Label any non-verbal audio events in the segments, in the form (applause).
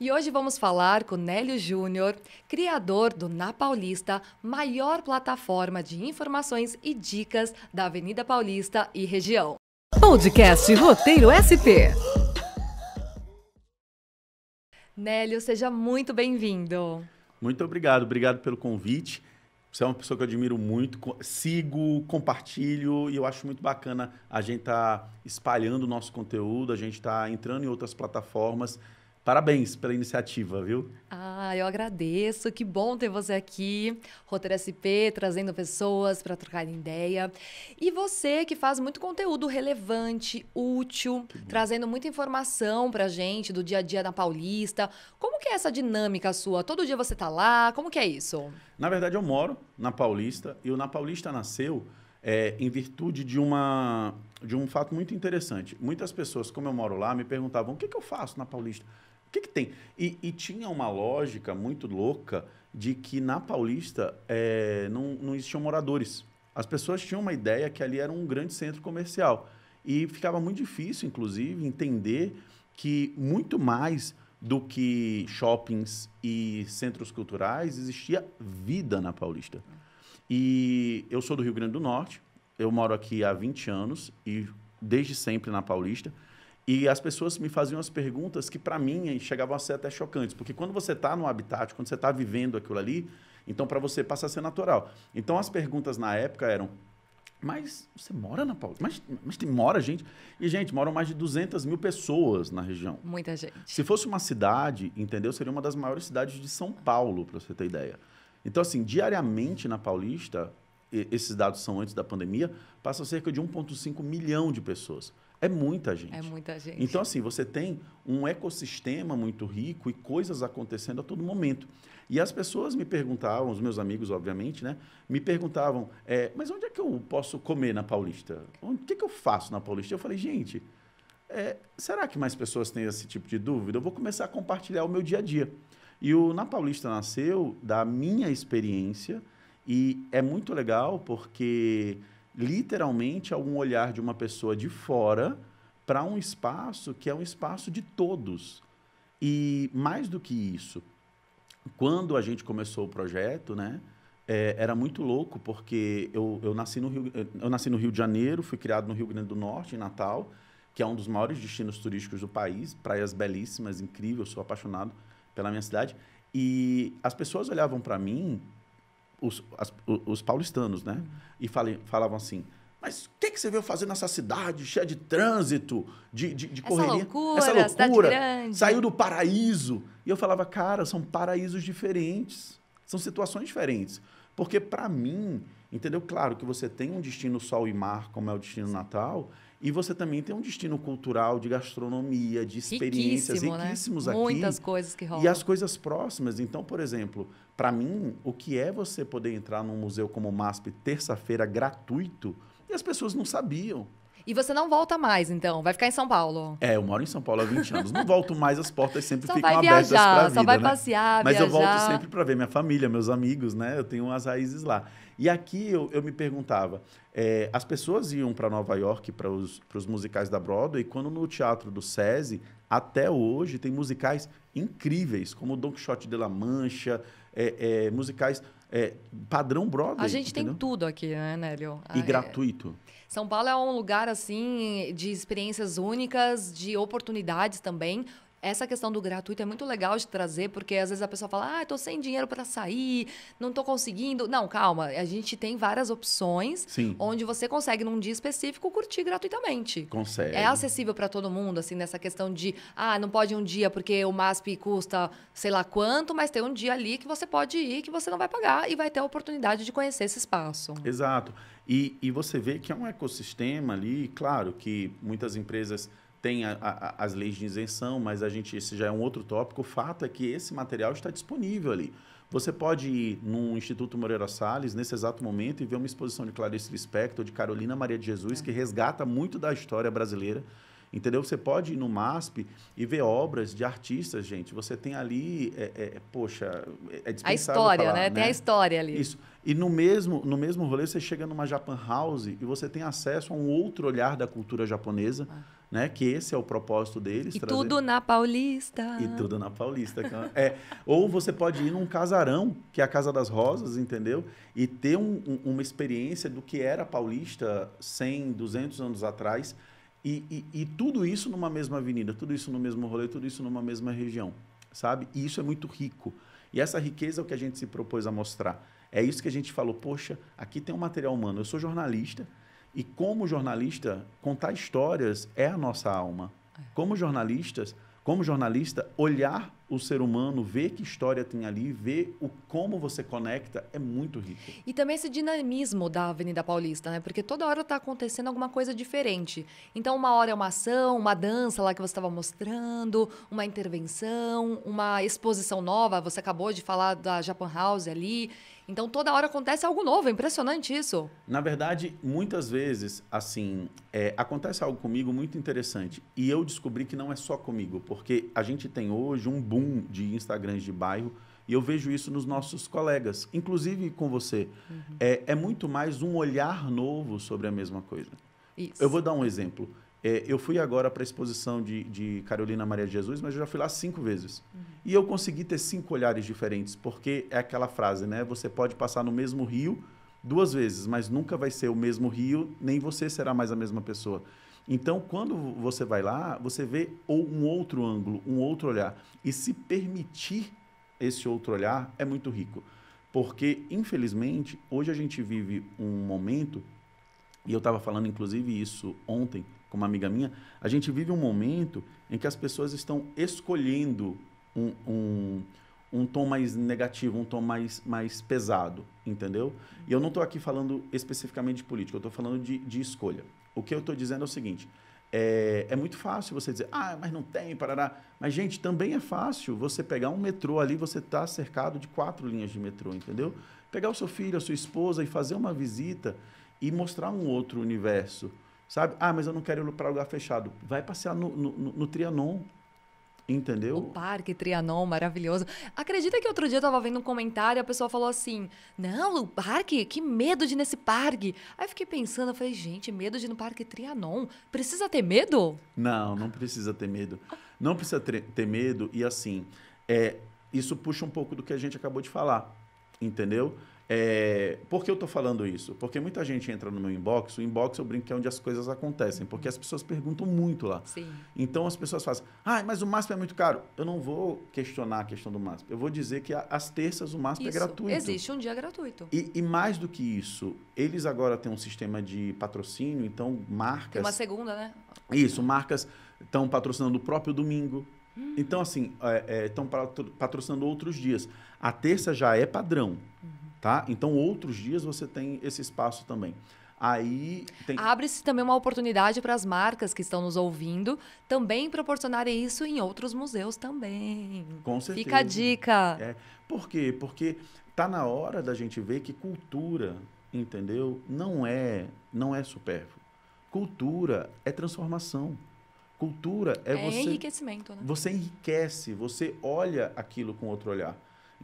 E hoje vamos falar com Nélio Júnior, criador do Na Paulista, maior plataforma de informações e dicas da Avenida Paulista e região. Podcast Roteiro SP. Nélio, seja muito bem-vindo. Muito obrigado, obrigado pelo convite. Você é uma pessoa que eu admiro muito, sigo, compartilho e eu acho muito bacana a gente estar tá espalhando o nosso conteúdo, a gente estar tá entrando em outras plataformas Parabéns pela iniciativa, viu? Ah, eu agradeço. Que bom ter você aqui, Roteiro SP, trazendo pessoas para trocar ideia. E você que faz muito conteúdo relevante, útil, trazendo muita informação para gente do dia a dia na Paulista. Como que é essa dinâmica sua? Todo dia você está lá? Como que é isso? Na verdade, eu moro na Paulista e o Na Paulista nasceu é, em virtude de, uma, de um fato muito interessante. Muitas pessoas, como eu moro lá, me perguntavam o que, que eu faço na Paulista que, que tem? E, e, tinha uma lógica muito louca de que na Paulista é, não, não existiam moradores. As pessoas tinham uma ideia que ali era um grande centro comercial. E ficava muito difícil, inclusive, entender que muito mais do que shoppings e centros culturais existia vida na Paulista. E eu sou do Rio Grande do Norte, eu moro aqui há 20 anos e desde sempre na Paulista. E as pessoas me faziam as perguntas que, para mim, chegavam a ser até chocantes. Porque quando você está no habitat, quando você está vivendo aquilo ali, então para você passa a ser natural. Então as perguntas na época eram: mas você mora na Paulista? Mas, mas tem, mora gente? E, gente, moram mais de 200 mil pessoas na região. Muita gente. Se fosse uma cidade, entendeu? Seria uma das maiores cidades de São Paulo, para você ter ideia. Então, assim, diariamente na Paulista, esses dados são antes da pandemia, passam cerca de 1,5 milhão de pessoas. É muita gente. É muita gente. Então, assim, você tem um ecossistema muito rico e coisas acontecendo a todo momento. E as pessoas me perguntavam, os meus amigos, obviamente, né? Me perguntavam, é, mas onde é que eu posso comer na Paulista? O que, é que eu faço na Paulista? Eu falei, gente, é, será que mais pessoas têm esse tipo de dúvida? Eu vou começar a compartilhar o meu dia a dia. E o Na Paulista nasceu da minha experiência e é muito legal porque literalmente a um olhar de uma pessoa de fora para um espaço que é um espaço de todos. E mais do que isso, quando a gente começou o projeto, né, é, era muito louco, porque eu, eu, nasci no Rio, eu nasci no Rio de Janeiro, fui criado no Rio Grande do Norte, em Natal, que é um dos maiores destinos turísticos do país, praias belíssimas, incrível, sou apaixonado pela minha cidade. E as pessoas olhavam para mim os, as, os paulistanos, né? E fale, falavam assim, mas o que, que, você veio fazer nessa cidade cheia de trânsito, de, de, de Essa correria? Loucura, Essa loucura, saiu do paraíso. E eu falava, cara, são paraísos diferentes, são situações diferentes. Porque para mim, entendeu? Claro que você tem um destino sol e mar, como é o destino natal, e você também tem um destino cultural de gastronomia, de experiências Riquíssimo, né? riquíssimos né? aqui. Muitas coisas que rolam. E as coisas próximas. Então, por exemplo, para mim, o que é você poder entrar num museu como o MASP terça-feira gratuito e as pessoas não sabiam. E você não volta mais, então? Vai ficar em São Paulo? É, eu moro em São Paulo há 20 anos. Não volto mais, as portas sempre (laughs) só ficam abertas para vida. Só vai vai né? passear, Mas viajar. eu volto sempre para ver minha família, meus amigos, né? Eu tenho as raízes lá. E aqui eu, eu me perguntava, é, as pessoas iam para Nova York, para os, para os musicais da Broadway, quando no teatro do SESI, até hoje, tem musicais incríveis, como Don Quixote de La Mancha, é, é, musicais é, padrão Broadway. A gente entendeu? tem tudo aqui, né, Nélio? E ah, é. gratuito. São Paulo é um lugar, assim, de experiências únicas, de oportunidades também essa questão do gratuito é muito legal de trazer, porque às vezes a pessoa fala, ah, estou sem dinheiro para sair, não estou conseguindo. Não, calma, a gente tem várias opções Sim. onde você consegue, num dia específico, curtir gratuitamente. Consegue. É acessível para todo mundo, assim, nessa questão de, ah, não pode um dia porque o MASP custa sei lá quanto, mas tem um dia ali que você pode ir, que você não vai pagar e vai ter a oportunidade de conhecer esse espaço. Exato. E, e você vê que é um ecossistema ali, claro que muitas empresas tem a, a, as leis de isenção, mas a gente esse já é um outro tópico. O fato é que esse material está disponível ali. Você pode ir no Instituto Moreira Salles nesse exato momento e ver uma exposição de Clarice Lispector, de Carolina Maria de Jesus, é. que resgata muito da história brasileira Entendeu? Você pode ir no MASP e ver obras de artistas, gente. Você tem ali, é, é, poxa, é, é A história, falar, né? Tem a né? história ali. Isso. E no mesmo, no mesmo rolê, você chega numa Japan House e você tem acesso a um outro olhar da cultura japonesa. Ah. Né? Que esse é o propósito deles. E trazer... tudo na Paulista. E tudo na Paulista. É, é. Ou você pode ir num casarão, que é a Casa das Rosas, entendeu? E ter um, um, uma experiência do que era paulista 100, 200 anos atrás, e, e, e, tudo isso numa mesma avenida, tudo isso no mesmo rolê, tudo isso numa mesma região, sabe? E isso é muito rico. E essa riqueza é o que a gente se propôs a mostrar. É isso que a gente falou, poxa, aqui tem um material humano. Eu sou jornalista e como jornalista, contar histórias é a nossa alma. É. Como jornalistas, como jornalista, olhar o ser humano, ver que história tem ali, ver o como você conecta é muito rico. E também esse dinamismo da Avenida Paulista, né? Porque toda hora está acontecendo alguma coisa diferente. Então, uma hora é uma ação, uma dança lá que você estava mostrando, uma intervenção, uma exposição nova. Você acabou de falar da Japan House ali. Então toda hora acontece algo novo, é impressionante isso. Na verdade, muitas vezes, assim, é, acontece algo comigo muito interessante. E eu descobri que não é só comigo, porque a gente tem hoje um boom de Instagrams de bairro. E eu vejo isso nos nossos colegas, inclusive com você. Uhum. É, é muito mais um olhar novo sobre a mesma coisa. Isso. Eu vou dar um exemplo. É, eu fui agora para a exposição de, de, Carolina Maria de Jesus, mas eu já fui lá cinco vezes. Uhum. E eu consegui ter cinco olhares diferentes, porque é aquela frase, né? Você pode passar no mesmo rio duas vezes, mas nunca vai ser o mesmo rio, nem você será mais a mesma pessoa. Então, quando você vai lá, você vê ou um outro ângulo, um outro olhar. E se permitir esse outro olhar é muito rico. Porque, infelizmente, hoje a gente vive um momento, e eu estava falando inclusive isso ontem com uma amiga minha, a gente vive um momento em que as pessoas estão escolhendo um, um, um tom mais negativo, um tom mais, mais pesado, entendeu? E eu não estou aqui falando especificamente de política, eu estou falando de, de escolha. O que eu estou dizendo é o seguinte. É, é, muito fácil você dizer, ah, mas não tem, parará. Mas, gente, também é fácil você pegar um metrô ali, você está cercado de quatro linhas de metrô, entendeu? Pegar o seu filho, a sua esposa e fazer uma visita e mostrar um outro universo Sabe? Ah, mas eu não quero ir para lugar fechado. Vai passear no, no, no Trianon. Entendeu? O Parque Trianon, maravilhoso. Acredita que outro dia eu tava vendo um comentário e a pessoa falou assim: Não, o parque, que medo de ir nesse parque. Aí fiquei pensando, eu falei, gente, medo de ir no Parque Trianon? Precisa ter medo? Não, não precisa ter medo. Não precisa ter medo, e assim, é, isso puxa um pouco do que a gente acabou de falar, entendeu? É, por que eu estou falando isso? Porque muita gente entra no meu inbox, o inbox eu brinco que é onde as coisas acontecem, porque as pessoas perguntam muito lá. Sim. Então as pessoas fazem, ah, mas o MASP é muito caro. Eu não vou questionar a questão do MASP. Eu vou dizer que às terças o MASP é isso. é gratuito. Existe um dia gratuito. E, e, mais do que isso, eles agora têm um sistema de patrocínio, então marcas. Tem uma segunda, né? Isso, marcas estão patrocinando o próprio domingo. Hum. Então, assim, estão é, é, patrocinando outros dias. A terça já é padrão. Uhum tá? Então, outros dias você tem esse espaço também. Aí tem... abre-se também uma oportunidade para as marcas que estão nos ouvindo também proporcionarem isso em outros museus também. Com certeza. Fica a dica. É. Por quê? Porque tá na hora da gente ver que cultura, entendeu? Não é, não é supérfluo. Cultura é transformação. Cultura é, é você enriquecimento, né? Você enriquece, você olha aquilo com outro olhar.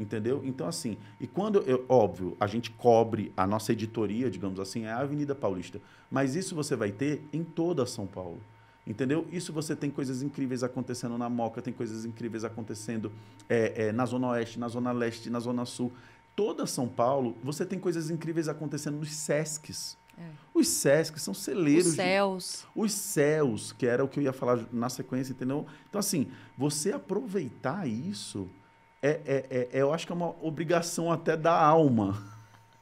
Entendeu? Então, assim, e quando, eu, óbvio, a gente cobre a nossa editoria, digamos assim, é a Avenida Paulista. Mas isso você vai ter em toda São Paulo. Entendeu? Isso você tem coisas incríveis acontecendo na Moca, tem coisas incríveis acontecendo é, é, na Zona Oeste, na Zona Leste, na Zona Sul. Toda São Paulo, você tem coisas incríveis acontecendo nos SESCs. É. Os SESCs são celeiros. Os céus. De... Os céus, que era o que eu ia falar na sequência, entendeu? Então, assim, você aproveitar isso é, é, é, é, eu acho que é uma obrigação até da alma.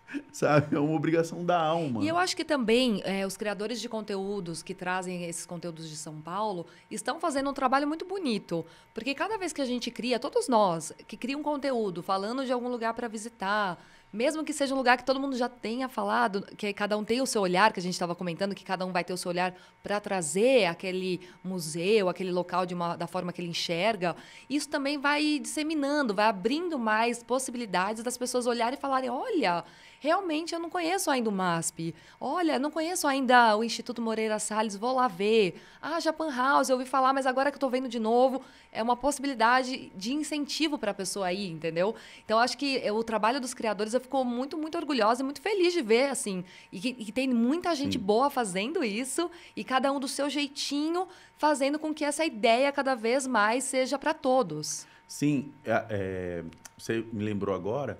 (laughs) Sabe? É uma obrigação da alma. E eu acho que também é, os criadores de conteúdos que trazem esses conteúdos de São Paulo estão fazendo um trabalho muito bonito. Porque cada vez que a gente cria, todos nós que criam um conteúdo falando de algum lugar para visitar, mesmo que seja um lugar que todo mundo já tenha falado, que cada um tem o seu olhar, que a gente estava comentando, que cada um vai ter o seu olhar para trazer aquele museu, aquele local de uma, da forma que ele enxerga, isso também vai disseminando, vai abrindo mais possibilidades das pessoas olharem e falarem: olha, realmente eu não conheço ainda o MASP. Olha, não conheço ainda o Instituto Moreira Salles, vou lá ver. Ah, Japan House, eu ouvi falar, mas agora que eu tô vendo de novo, é uma possibilidade de incentivo para a pessoa aí, entendeu? Então acho que eh, o trabalho dos criadores eu fico muito, muito orgulhosa e muito feliz de ver, assim, e que, e que tem muita gente Sim. boa fazendo isso e cada um do seu jeitinho fazendo com que essa ideia cada vez mais seja para todos. Sim, é, é, você me lembrou agora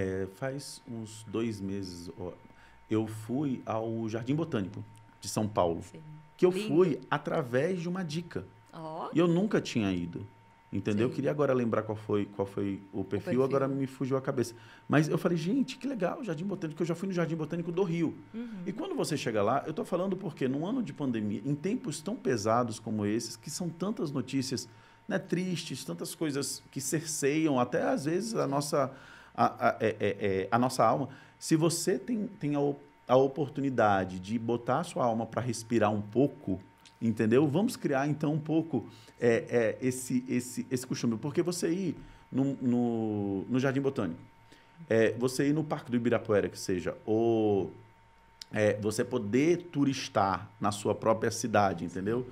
é, faz uns dois meses, ó, eu fui ao Jardim Botânico de São Paulo. Sim. Que eu Lindo. fui através de uma dica. Oh. E eu nunca tinha ido. Entendeu? Sim. Eu queria agora lembrar qual foi, qual foi o perfil, o, perfil, agora me fugiu a cabeça. Mas eu falei, gente, que legal, o Jardim Botânico, que eu já fui no Jardim Botânico do Rio. Uhum. E quando você chega lá, eu estou falando porque num ano de pandemia, em tempos tão pesados como esses, que são tantas notícias né, tristes, tantas coisas que cerceiam até às vezes a nossa a, a, é, é, é, a nossa alma. Se você tem, tem a, a oportunidade de botar a sua alma para respirar um pouco, entendeu? Vamos criar então um pouco é, é, esse, esse, esse costume. Porque você ir no, no, no Jardim Botânico, é, você ir no Parque do Ibirapuera, que seja, ou é, você poder turistar na sua própria cidade, entendeu?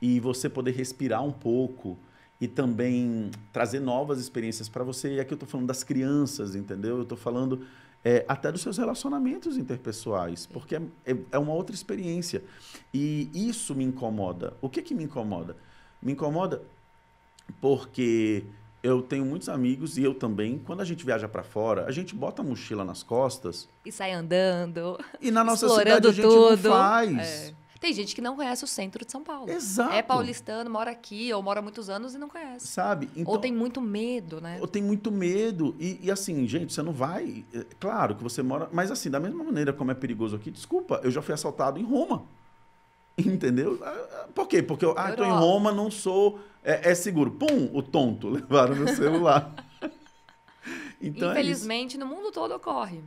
E você poder respirar um pouco, e também trazer novas experiências para você. E aqui eu estou falando das crianças, entendeu? Eu estou falando é, até dos seus relacionamentos interpessoais, porque é, é, é, uma outra experiência. E isso me incomoda. O que, que me incomoda? Me incomoda porque eu tenho muitos amigos e eu também, quando a gente viaja para fora, a gente bota a mochila nas costas. E sai andando. E na nossa cidade a gente tudo. não faz. É. Tem gente que não conhece o centro de São Paulo. É Exato. É paulistano, mora aqui, ou mora muitos anos e não conhece. Sabe? Então, ou tem muito medo, né? Ou tem muito medo. E, e assim, gente, você não vai. É claro que você mora. Mas assim, da mesma maneira como é perigoso aqui, desculpa, eu já fui assaltado em Roma. (laughs) Entendeu? Ah, ah, por quê? Porque eu ah, tô em Roma, não sou. É, é seguro. Pum, o tonto. (laughs) Levaram meu celular. (laughs) então é Infelizmente, é no mundo todo ocorre.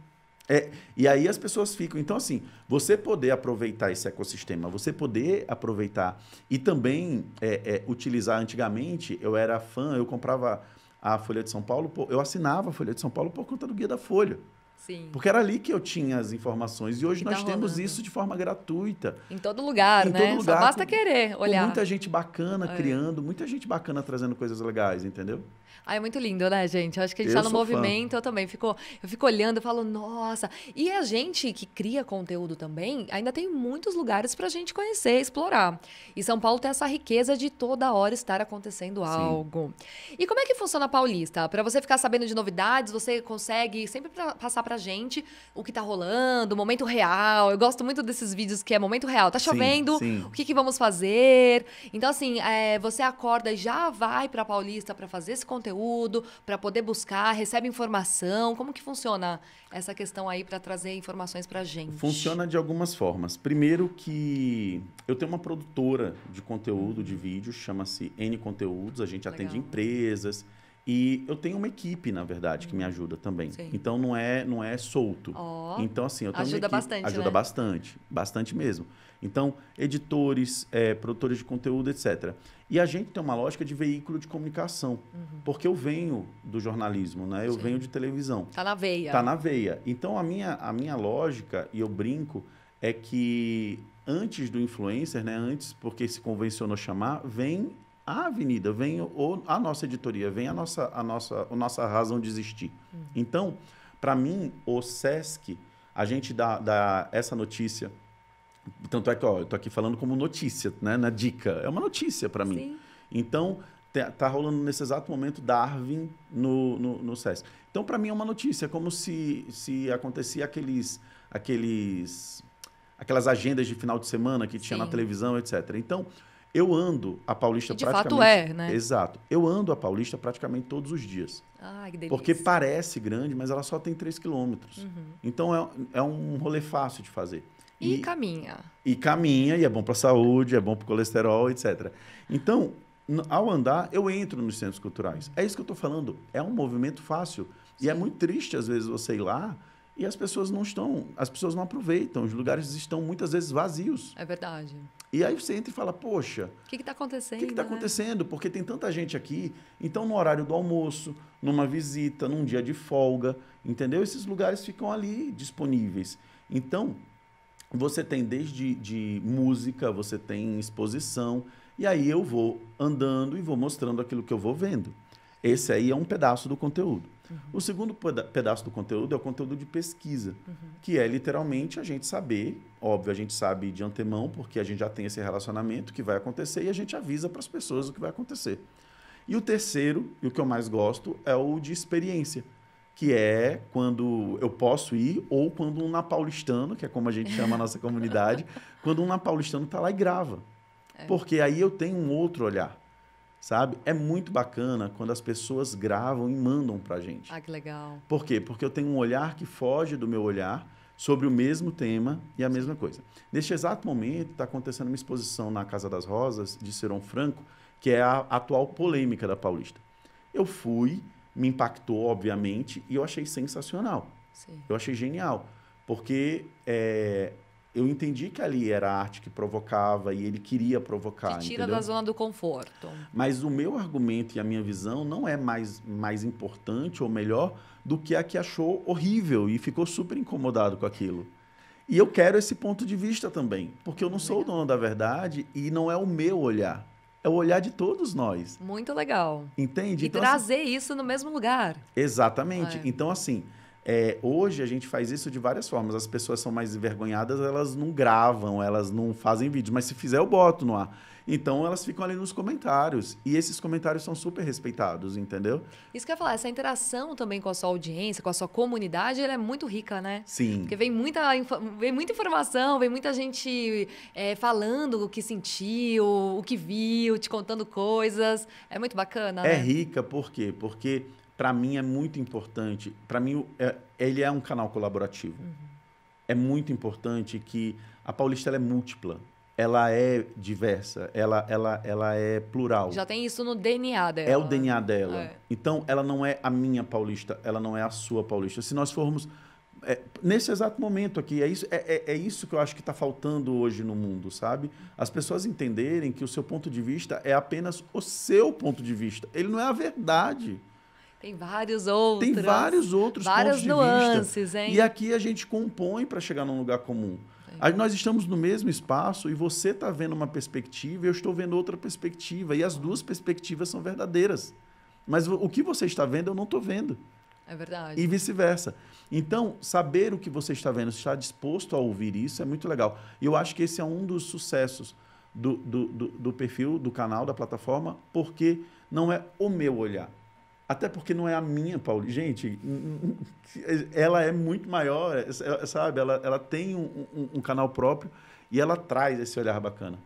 É, e aí as pessoas ficam. Então, assim, você poder aproveitar esse ecossistema, você poder aproveitar e também é, é, utilizar. Antigamente, eu era fã, eu comprava a Folha de São Paulo, eu assinava a Folha de São Paulo por conta do Guia da Folha. Sim. Porque era ali que eu tinha as informações. E hoje tá nós temos isso de forma gratuita. Em todo lugar, em né? Todo lugar, Só basta com, querer olhar. Com muita gente bacana é. criando, muita gente bacana trazendo coisas legais, entendeu? Ah, é muito lindo, né, gente? acho que a gente eu tá no movimento, fã. eu também fico, eu fico olhando, eu falo, nossa. E a gente que cria conteúdo também, ainda tem muitos lugares pra gente conhecer, explorar. E São Paulo tem essa riqueza de toda hora estar acontecendo Sim. algo. E como é que funciona a Paulista? Para você ficar sabendo de novidades, você consegue sempre passar pra pra gente o que tá rolando, o momento real. Eu gosto muito desses vídeos que é momento real. Tá chovendo? Sim, sim. O que, que vamos fazer? Então, assim, é, você acorda e já vai pra Paulista para fazer esse conteúdo, para poder buscar, recebe informação. Como que funciona essa questão aí para trazer informações pra gente? Funciona de algumas formas. Primeiro que eu tenho uma produtora de conteúdo de vídeo, chama-se N Conteúdos, a gente Legal. atende empresas, e eu tenho uma equipe, na verdade, que me uhum. ajuda também. Sim. Então não é não é solto. Oh, então assim, eu tenho ajuda uma equipe, bastante, ajuda né? bastante, bastante mesmo. Então editores, é, produtores de conteúdo, etc. E a gente tem uma lógica de veículo de comunicação, uhum. porque eu venho do jornalismo, né? Eu Sim. venho de televisão. Tá na veia. Tá na veia. Então a minha a minha lógica e eu brinco é que antes do influencer, né? Antes porque se convencionou chamar, vem a avenida, vem o, a nossa editoria, vem a nossa, a nossa, a nossa razão de existir. Uhum. Então, para mim, o SESC, a gente dá, dá essa notícia. Tanto é que ó, eu tô aqui falando como notícia, né? Na dica. É uma notícia para mim. Então, tá rolando nesse exato momento Darwin no, no, no SESC. Então, para mim, é uma notícia, é como se, se acontecia aqueles, aqueles, aquelas agendas de final de semana que tinha Sim. na televisão, etc. Então, eu ando a Paulista de praticamente. fato é, né? Exato. Eu ando a Paulista praticamente todos os dias. Ai, que delícia. Porque parece grande, mas ela só tem 3 quilômetros. Uhum. Então é, é um rolê fácil de fazer. E, e, caminha. E caminha, e é bom para a saúde, é bom para o colesterol, etc. Então, ao andar, eu entro nos centros culturais. É isso que eu estou falando. É um movimento fácil. Sim. E é muito triste, às vezes, você ir lá e as pessoas não estão, as pessoas não aproveitam, os lugares estão muitas vezes vazios. É verdade. E aí você entra e fala, poxa. O que está acontecendo? O que está né? acontecendo? Porque tem tanta gente aqui. Então, no horário do almoço, numa visita, num dia de folga, entendeu? Esses lugares ficam ali disponíveis. Então, você tem desde de música, você tem exposição, e aí eu vou andando e vou mostrando aquilo que eu vou vendo. Esse aí é um pedaço do conteúdo. Uhum. O segundo pedaço do conteúdo é o conteúdo de pesquisa, uhum. que é literalmente a gente saber, óbvio, a gente sabe de antemão, porque a gente já tem esse relacionamento que vai acontecer e a gente avisa para as pessoas o que vai acontecer. E o terceiro, e o que eu mais gosto, é o de experiência, que é quando eu posso ir ou quando um napaulistano, que é como a gente chama a nossa (laughs) comunidade, quando um napaulistano está lá e grava. É. Porque aí eu tenho um outro olhar sabe? É muito bacana quando as pessoas gravam e mandam pra gente. Ah, que legal. Por quê? Porque eu tenho um olhar que foge do meu olhar sobre o mesmo tema e a mesma coisa. Neste exato momento, está acontecendo uma exposição na Casa das Rosas, de Seron Franco, que é a atual polêmica da Paulista. Eu fui, me impactou, obviamente, e eu achei sensacional. Sim. Eu achei genial, porque é, eu entendi que ali era arte que provocava e ele queria provocar. Te tira entendeu? da zona do conforto. Mas o meu argumento e a minha visão não é mais, mais importante ou melhor do que a que achou horrível e ficou super incomodado com aquilo. E eu quero esse ponto de vista também, porque eu não sou o dono da verdade e não é o meu olhar. É o olhar de todos nós. Muito legal. Entende? E então, trazer assim... isso no mesmo lugar. Exatamente. É. Então, assim, é, hoje a gente faz isso de várias formas. As pessoas são mais envergonhadas, elas não gravam, elas não fazem vídeo, mas se fizer, eu boto no ar. Então elas ficam ali nos comentários. E esses comentários são super respeitados, entendeu? Isso que eu ia falar, essa interação também com a sua audiência, com a sua comunidade, ela é muito rica, né? Sim. Porque vem muita, vem muita informação, vem muita gente é, falando o que sentiu, o que viu, te contando coisas. É muito bacana, é né? É rica, por quê? Porque para mim é muito importante. Para mim, é, ele é um canal colaborativo. Uhum. É muito importante que a Paulista é múltipla. Ela é diversa, ela, ela, ela é plural. Já tem isso no DNA dela. É o DNA né? dela. É. Então, ela não é a minha paulista, ela não é a sua paulista. Se nós formos. É, nesse exato momento aqui, é isso, é, é, é isso que eu acho que está faltando hoje no mundo, sabe? As pessoas entenderem que o seu ponto de vista é apenas o seu ponto de vista, ele não é a verdade. Tem vários outros. Tem vários outros várias nuances, Hein? E aqui a gente compõe para chegar num lugar comum. É. Aí nós estamos no mesmo espaço e você está vendo uma perspectiva eu estou vendo outra perspectiva. E as duas perspectivas são verdadeiras. Mas o que você está vendo, eu não estou vendo. É verdade. E vice-versa. Então, saber o que você está vendo, estar disposto a ouvir isso, é muito legal. E eu acho que esse é um dos sucessos do, do, do, do perfil, do canal, da plataforma, porque não é o meu olhar. Até porque não é a minha, Paulo. Gente, ela é muito maior, sabe? Ela, ela tem um, um, um, canal próprio e ela traz esse olhar bacana.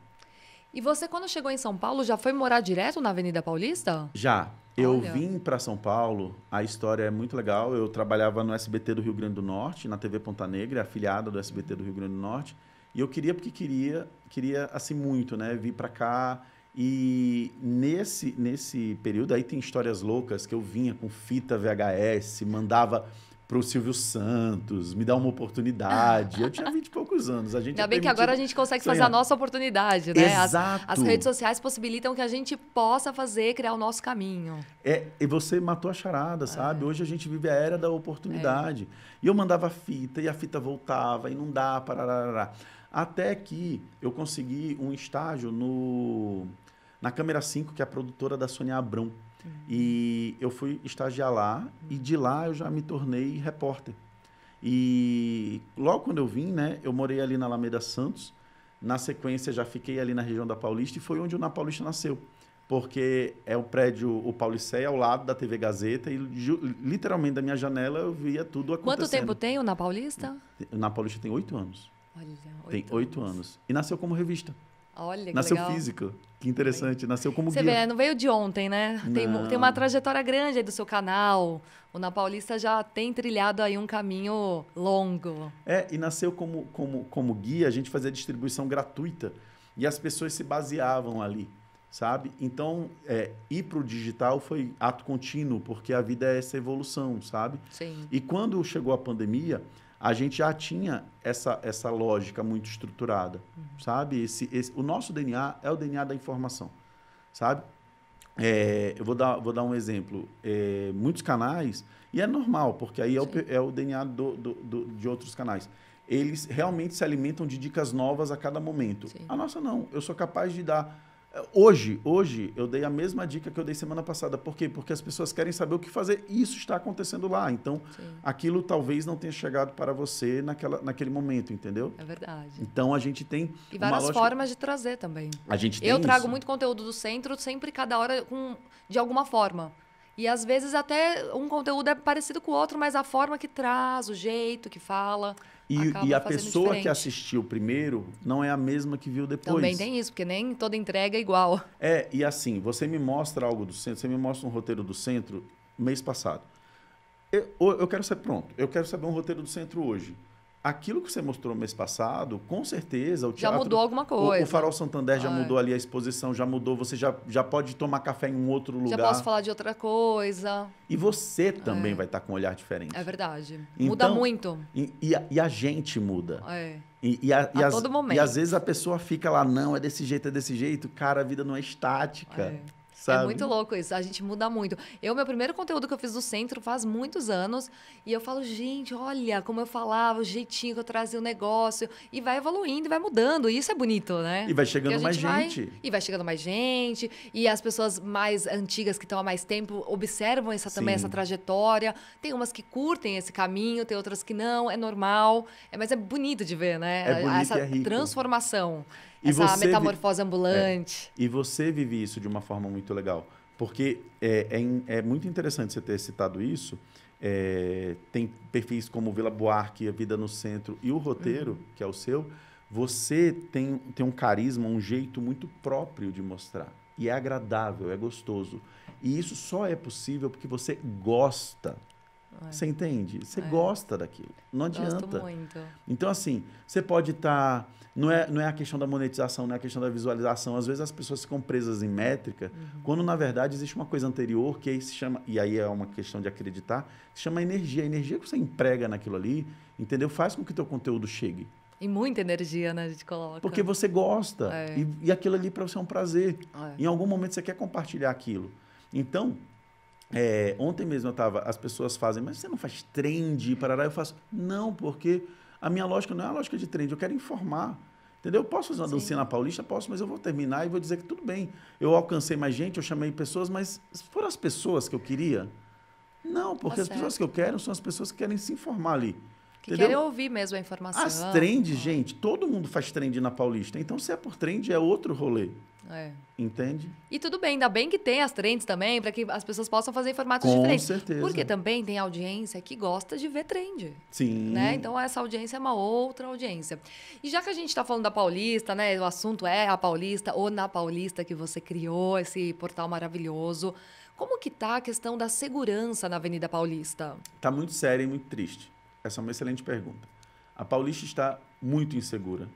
E você, quando chegou em São Paulo, já foi morar direto na Avenida Paulista? Já. Eu Olha. vim para São Paulo, a história é muito legal. Eu trabalhava no SBT do Rio Grande do Norte, na TV Ponta Negra, afiliada do SBT do Rio Grande do Norte. E eu queria porque queria, queria assim muito, né? Vir para cá, e nesse, nesse período aí tem histórias loucas que eu vinha com fita VHS, mandava para o Silvio Santos, me dá uma oportunidade. Eu tinha vinte e poucos anos. A gente Ainda é bem que é agora a gente consegue sonhar. fazer a nossa oportunidade, né? Exato. As, as, redes sociais possibilitam que a gente possa fazer, criar o nosso caminho. É, e você matou a charada, sabe? É. Hoje a gente vive a era da oportunidade. É. E eu mandava fita, e a fita voltava, e não dá, para Até que eu consegui um estágio no na Câmera 5, que é a produtora da Sônia Abrão. E eu fui estagiar lá uhum. e de lá eu já me tornei repórter. E logo quando eu vim, né, eu morei ali na Alameda Santos. Na sequência já fiquei ali na região da Paulista e foi onde o Na Paulista nasceu. Porque é o prédio, o Paulicéia, ao lado da TV Gazeta e literalmente da minha janela eu via tudo acontecendo. Quanto tempo tem o Na Paulista? O Na Paulista tem oito anos. Olha, oito tem oito anos. anos. E nasceu como revista. Olha, que Nasceu legal. físico. Que interessante. Nasceu como Você guia. Vê, né? não veio de ontem, né? Tem, tem, uma trajetória grande aí do seu canal. O Na Paulista já tem trilhado aí um caminho longo. É, e nasceu como, como, como guia. A gente fazia distribuição gratuita. E as pessoas se baseavam ali, sabe? Então, é, ir para o digital foi ato contínuo, porque a vida é essa evolução, sabe? Sim. E quando chegou a pandemia a gente já tinha essa, essa lógica muito estruturada, uhum. sabe? Esse, esse, o nosso DNA é o DNA da informação, sabe? É, eu vou dar, vou dar um exemplo. É, muitos canais, e é normal, porque aí é o, é o, DNA do, do, do, de outros canais. Eles realmente se alimentam de dicas novas a cada momento. Sim. A nossa não. Eu sou capaz de dar Hoje, hoje eu dei a mesma dica que eu dei semana passada. Por quê? Porque as pessoas querem saber o que fazer e isso está acontecendo lá. Então, Sim. aquilo talvez não tenha chegado para você naquela, naquele momento, entendeu? É verdade. Então a gente tem. E várias lógica... formas de trazer também. A gente tem Eu trago isso. muito conteúdo do centro, sempre cada hora com, de alguma forma. E às vezes até um conteúdo é parecido com o outro, mas a forma que traz, o jeito que fala. E, e a pessoa diferente. que assistiu primeiro não é a mesma que viu depois. Também tem isso, porque nem toda entrega é igual. É, e assim, você me mostra algo do centro, você me mostra um roteiro do centro mês passado. Eu, eu quero ser pronto, eu quero saber um roteiro do centro hoje aquilo que você mostrou mês passado, com certeza o teatro... Já mudou alguma coisa. O, o Farol Santander já é. mudou ali a exposição, já mudou, você já, já pode tomar café em um outro lugar. Já posso falar de outra coisa. E você também é. vai estar com um olhar diferente. É verdade. Então, muda muito. E, e, a, e, a, gente muda. É. E, e, a, a as, todo momento. E às vezes a pessoa fica lá, não, é desse jeito, é desse jeito. Cara, a vida não é estática. É. É sabe? É muito louco isso. A gente muda muito. Eu, meu primeiro conteúdo que eu fiz no centro faz muitos anos. E eu falo, gente, olha como eu falava, o jeitinho que eu trazia o negócio. E vai evoluindo, vai mudando. E isso é bonito, né? E vai chegando mais vai, gente. E vai chegando mais gente. E as pessoas mais antigas que estão há mais tempo observam essa, também essa trajetória. Tem umas que curtem esse caminho, tem outras que não. É normal. É, mas é bonito de ver, né? É bonito essa é transformação essa metamorfose vi... ambulante. É. E você vive isso de uma forma muito legal. Porque é, é, é muito interessante você ter citado isso. É, tem perfis como Vila Buarque, A Vida no Centro e o Roteiro, uhum. que é o seu. Você tem, tem um carisma, um jeito muito próprio de mostrar. E é agradável, é gostoso. E isso só é possível porque você gosta é. Você entende? Você é. gosta daquilo. Não adianta. Gosto muito. Então, assim, você pode estar. Tá, não, é, não é a questão da monetização, não é a questão da visualização. Às vezes as pessoas ficam presas em métrica, uhum. quando na verdade existe uma coisa anterior que aí se chama. E aí é uma questão de acreditar, se chama energia. A energia que você emprega naquilo ali, entendeu? Faz com que teu conteúdo chegue. E muita energia, né? A gente coloca. Porque você gosta. É. E, e aquilo ali para você é um prazer. É. Em algum momento você quer compartilhar aquilo. Então, é, ontem mesmo eu estava, as pessoas fazem, mas você não faz trend, para lá Eu faço, não, porque a minha lógica não é a lógica de trend, eu quero informar. Entendeu? Eu posso fazer uma dancinha na Paulista? Posso, mas eu vou terminar e vou dizer que tudo bem. Eu alcancei mais gente, eu chamei pessoas, mas foram as pessoas que eu queria? Não, porque tá as pessoas que eu quero são as pessoas que querem se informar ali. Que entendeu? querem ouvir mesmo a informação. As trends, gente, todo mundo faz trend na Paulista. Então, se é por trend, é outro rolê. É. Entende? E tudo bem, ainda bem que tem as trends também, para que as pessoas possam fazer em formatos Com diferentes. Com certeza. Porque também tem audiência que gosta de ver trend. Sim. Né? Então, essa audiência é uma outra audiência. E já que a gente está falando da Paulista, né? O assunto é a Paulista, ou na Paulista que você criou esse portal maravilhoso. Como que tá a questão da segurança na Avenida Paulista? Tá muito séria e muito triste. Essa é uma excelente pergunta. A paulista está muito insegura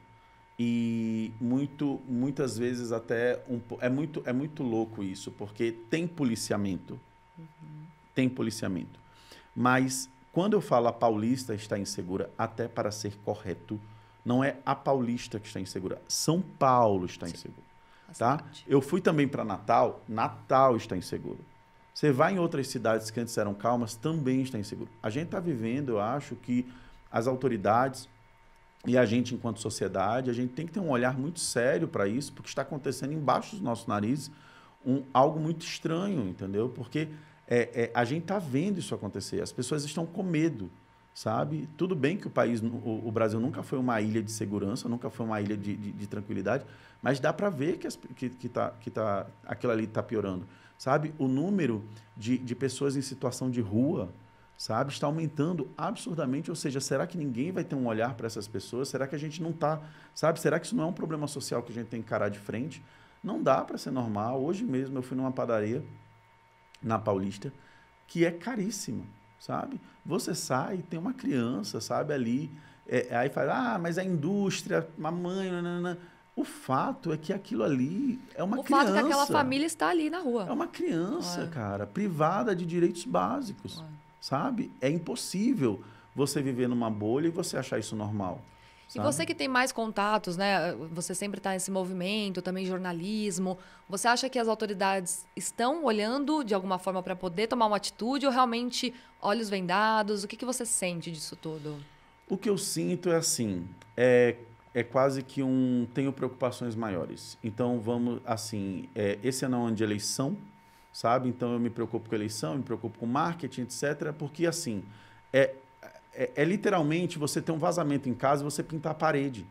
e muito muitas vezes até um, é muito é muito louco isso porque tem policiamento uhum. tem policiamento mas quando eu falo a paulista está insegura até para ser correto não é a paulista que está insegura São Paulo está inseguro tá eu fui também para Natal Natal está inseguro você vai em outras cidades que antes eram calmas, também está inseguro. A gente está vivendo, eu acho, que as autoridades e a gente, enquanto sociedade, a gente tem que ter um olhar muito sério para isso, porque está acontecendo embaixo dos nossos narizes um, algo muito estranho, entendeu? Porque é, é, a gente está vendo isso acontecer, as pessoas estão com medo, sabe? Tudo bem que o país, o, o Brasil nunca foi uma ilha de segurança, nunca foi uma ilha de, de, de tranquilidade, mas dá para ver que, as, que, que, tá, que tá, aquilo ali está piorando sabe? O número de, de pessoas em situação de rua, sabe, está aumentando absurdamente. Ou seja, será que ninguém vai ter um olhar para essas pessoas? Será que a gente não está, sabe? Será que isso não é um problema social que a gente tem que encarar de frente? Não dá para ser normal. Hoje mesmo eu fui numa padaria na Paulista que é caríssima, sabe? Você sai tem uma criança, sabe, ali. É, aí fala, ah, mas a é indústria, mamãe, nanana. O fato é que aquilo ali é uma o criança. O fato é que aquela família está ali na rua. É uma criança, é. cara, privada de direitos básicos, é. sabe? É impossível você viver numa bolha e você achar isso normal. Sabe? E você que tem mais contatos, né? Você sempre está nesse movimento, também jornalismo. Você acha que as autoridades estão olhando de alguma forma para poder tomar uma atitude ou realmente olhos vendados? O que, que você sente disso tudo? O que eu sinto é assim: é, é quase que um tenho preocupações maiores. Então vamos assim, é, esse ano é ano de eleição, sabe? Então eu me preocupo com eleição, me preocupo com marketing, etc. Porque assim é, é, é literalmente você ter um vazamento em casa e você pintar a parede.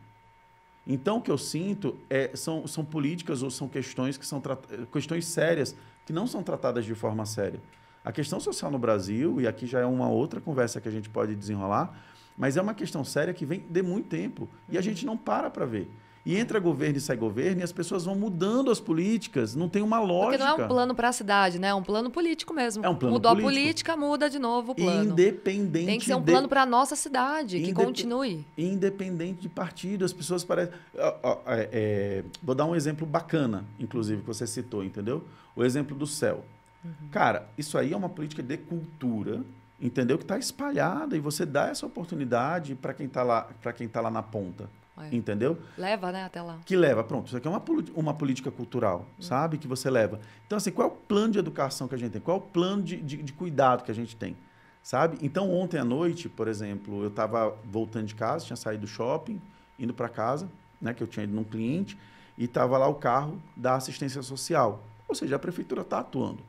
Então, o que eu sinto é, são, são políticas ou são questões que são questões sérias que não são tratadas de forma séria. A questão social no Brasil, e aqui já é uma outra conversa que a gente pode desenrolar, mas é uma questão séria que vem de muito tempo e a gente não para para ver. E entra governo e sai governo e as pessoas vão mudando as políticas, não tem uma lógica. Porque não é um plano para a cidade, né? É um plano político mesmo. É um plano Mudou político. a política, muda de novo o plano. Independente Tem que ser um plano para a nossa cidade, Indep... que continue. Independente de partido, as pessoas parecem... É, é... Vou dar um exemplo bacana, inclusive, que você citou, entendeu? O exemplo do céu. Uhum. Cara, isso aí é uma política de cultura entendeu? Que está espalhada e você dá essa oportunidade para quem está lá, para quem tá lá na ponta. É. Entendeu? Leva, né, até lá. Que leva, pronto. Isso aqui é uma, uma política cultural, hum. sabe? Que você leva. Então, assim, qual é o plano de educação que a gente tem? Qual é o plano de, de, de cuidado que a gente tem? Sabe? Então, ontem à noite, por exemplo, eu estava voltando de casa, tinha saído do shopping, indo para casa, né, que eu tinha ido num cliente, e estava lá o carro da assistência social. Ou seja, a prefeitura está atuando.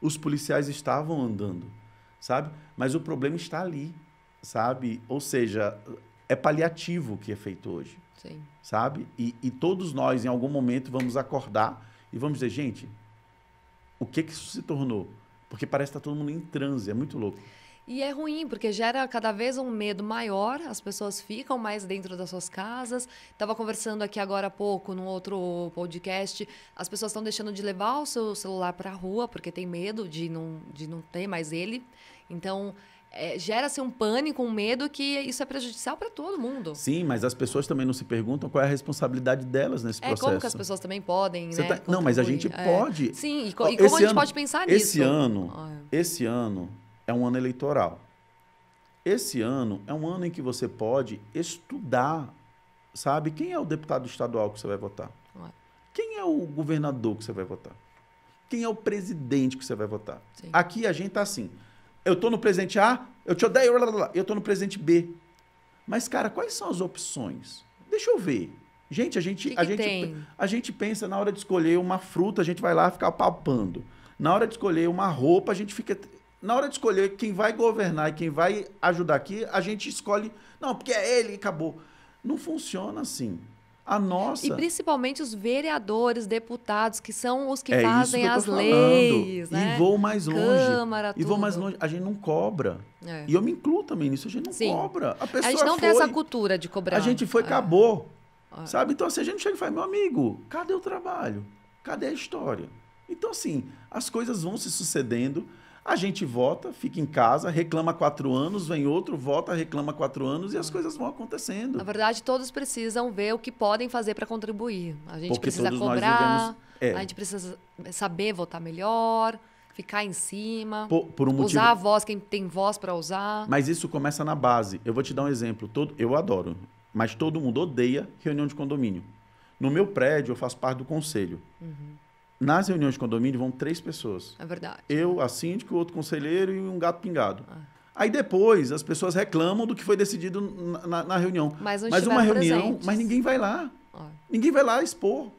Os policiais estavam andando sabe? Mas o problema está ali, sabe? Ou seja, é paliativo o que é feito hoje, Sim. sabe? E, e todos nós, em algum momento, vamos acordar e vamos dizer, gente, o que, que isso se tornou? Porque parece que está todo mundo em transe, é muito louco. E é ruim, porque gera cada vez um medo maior, as pessoas ficam mais dentro das suas casas. Estava conversando aqui agora há pouco, num outro podcast, as pessoas estão deixando de levar o seu celular para a rua, porque tem medo de não, de não ter mais ele. Então, é, gera-se um pânico, um medo que isso é prejudicial para todo mundo. Sim, mas as pessoas também não se perguntam qual é a responsabilidade delas nesse processo. É como que as pessoas também podem, Você né? Tá... Não, mas a gente é. pode. Sim, e, co e como a gente pode pensar nisso? Ah, é. Esse ano, ah, esse ano, é um ano eleitoral. Esse ano é um ano em que você pode estudar, sabe? Quem é o deputado estadual que você vai votar? Quem é o governador que você vai votar? Quem é o presidente que você vai votar? Sim. Aqui a gente tá assim. Eu tô no presidente A, eu te odeio, blá, blá, blá, eu tô no presidente B. Mas, cara, quais são as opções? Deixa eu ver. Gente, a gente, que que a, gente a gente pensa na hora de escolher uma fruta, a gente vai lá ficar palpando. Na hora de escolher uma roupa, a gente fica na hora de escolher quem vai governar e quem vai ajudar aqui, a gente escolhe, não, porque é ele e acabou. Não funciona assim. A nossa. E principalmente os vereadores, deputados, que são os que é fazem as falando. leis. Né? E vou mais longe. Câmara, e vão vou mais longe. A gente não cobra. É. E eu me incluo também nisso. A gente não Sim. cobra. A, pessoa a gente não foi, tem essa cultura de cobrar. A gente foi, é. acabou. É. Sabe? Então, assim, a gente chega e fala, meu amigo, cadê o trabalho? Cadê a história? Então, assim, as coisas vão se sucedendo. A gente vota, fica em casa, reclama quatro anos, vem outro, vota, reclama quatro anos e as coisas vão acontecendo. Na verdade, todos precisam ver o que podem fazer para contribuir. A gente Porque precisa cobrar, vivemos, é. a gente precisa saber votar melhor, ficar em cima, por, por um usar motivo. a voz, quem tem voz para usar. Mas isso começa na base. Eu vou te dar um exemplo. Todo, eu adoro, mas todo mundo odeia reunião de condomínio. No meu prédio, eu faço parte do conselho. Uhum. Nas reuniões de condomínio vão três pessoas. É verdade. Eu, a síndica, o outro conselheiro e um gato pingado. Ah. Aí depois as pessoas reclamam do que foi decidido na, na, na reunião. Mas, mas uma reunião, presentes. mas ninguém vai lá. Ah. Ninguém vai lá expor.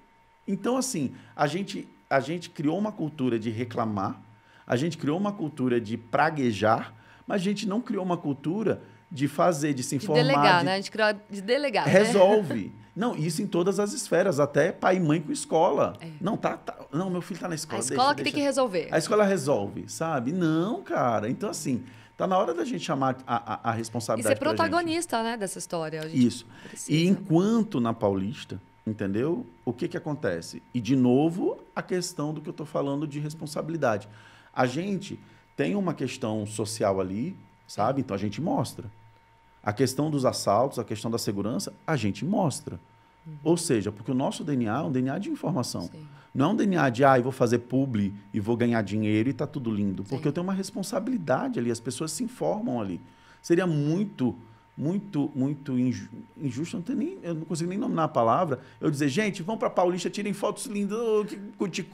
Então, assim, a gente, a gente criou uma cultura de reclamar, a gente criou uma cultura de praguejar, mas a gente não criou uma cultura de fazer, de se informar. De delegar, de... né? A gente criou de delegar. Né? Resolve. Né? (laughs) Não, isso em todas as esferas, até pai e mãe com escola. É. Não, tá, tá, não, meu filho está na escola. A escola deixa, que deixa. tem que resolver. A escola resolve, sabe? Não, cara. Então, assim, tá na hora da gente chamar a, a, a responsabilidade. E ser protagonista, né, dessa história. isso. Precisa. E enquanto na Paulista, entendeu? O que que acontece? E, de novo, a questão do que eu estou falando de responsabilidade. A gente tem uma questão social ali, sabe? Então, a gente mostra. A questão dos assaltos, a questão da segurança, a gente mostra. Uhum. Ou seja, porque o nosso DNA é um DNA de informação. Sim. Não é um DNA de, ah, eu vou fazer publi e vou ganhar dinheiro e está tudo lindo. Porque Sim. eu tenho uma responsabilidade ali, as pessoas se informam ali. Seria muito, muito, muito injusto, não nem, eu não consigo nem nominar a palavra, eu dizer, gente, vão para Paulista, tirem fotos lindas, cuti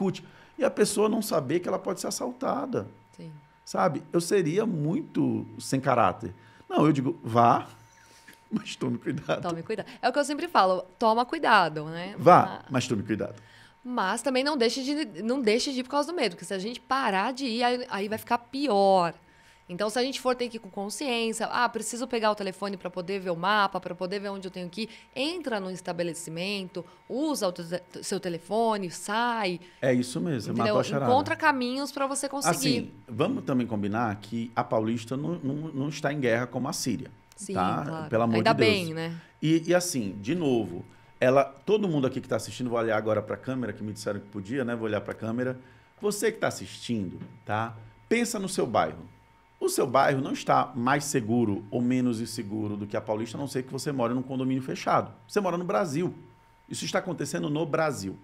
E a pessoa não saber que ela pode ser assaltada. Sim. Sabe? Eu seria muito sem caráter. Não, eu digo, vá, mas tome cuidado. Tome cuidado. É o que eu sempre falo, toma cuidado, né? Vá, ah. mas, tome cuidado. Mas também não deixe de não deixe de ir por causa do medo, porque se a gente parar de ir, aí, aí vai ficar pior. Então, se a gente for ter que ir com consciência, ah, preciso pegar o telefone para poder ver o mapa, para poder ver onde eu tenho que ir, entra no estabelecimento, usa o te seu telefone, sai. É isso mesmo, é matou a Encontra caminhos para você conseguir. Assim, vamos também combinar que a Paulista não, não, não está em guerra como a Síria. Sim, tá? claro. Pelo amor Ainda de Deus. bem, né? E, e, assim, de novo, ela, todo mundo aqui que está assistindo, vou olhar agora para a câmera, que me disseram que podia, né? Vou olhar para a câmera. Você que está assistindo, tá? Pensa no seu bairro. O seu bairro não está mais seguro ou menos inseguro do que a Paulista, a não ser que você mora num condomínio fechado. Você mora no Brasil. Isso está acontecendo no Brasil.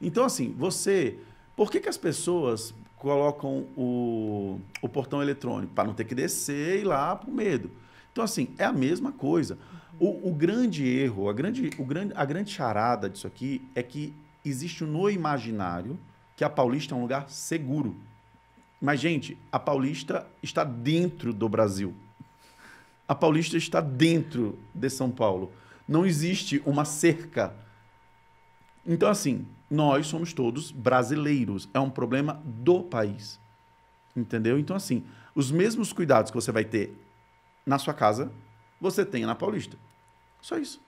Então, assim, você. Por que, que as pessoas colocam o, o portão eletrônico? Para não ter que descer e ir lá por medo. Então, assim, é a mesma coisa. O, o grande erro, a grande, o grande, a grande charada disso aqui é que existe no imaginário que a Paulista é um lugar seguro. Mas, gente, a Paulista está dentro do Brasil. A Paulista está dentro de São Paulo. Não existe uma cerca. Então, assim, nós somos todos brasileiros. É um problema do país. Entendeu? Então, assim, os mesmos cuidados que você vai ter na sua casa, você tenha na Paulista. Só isso.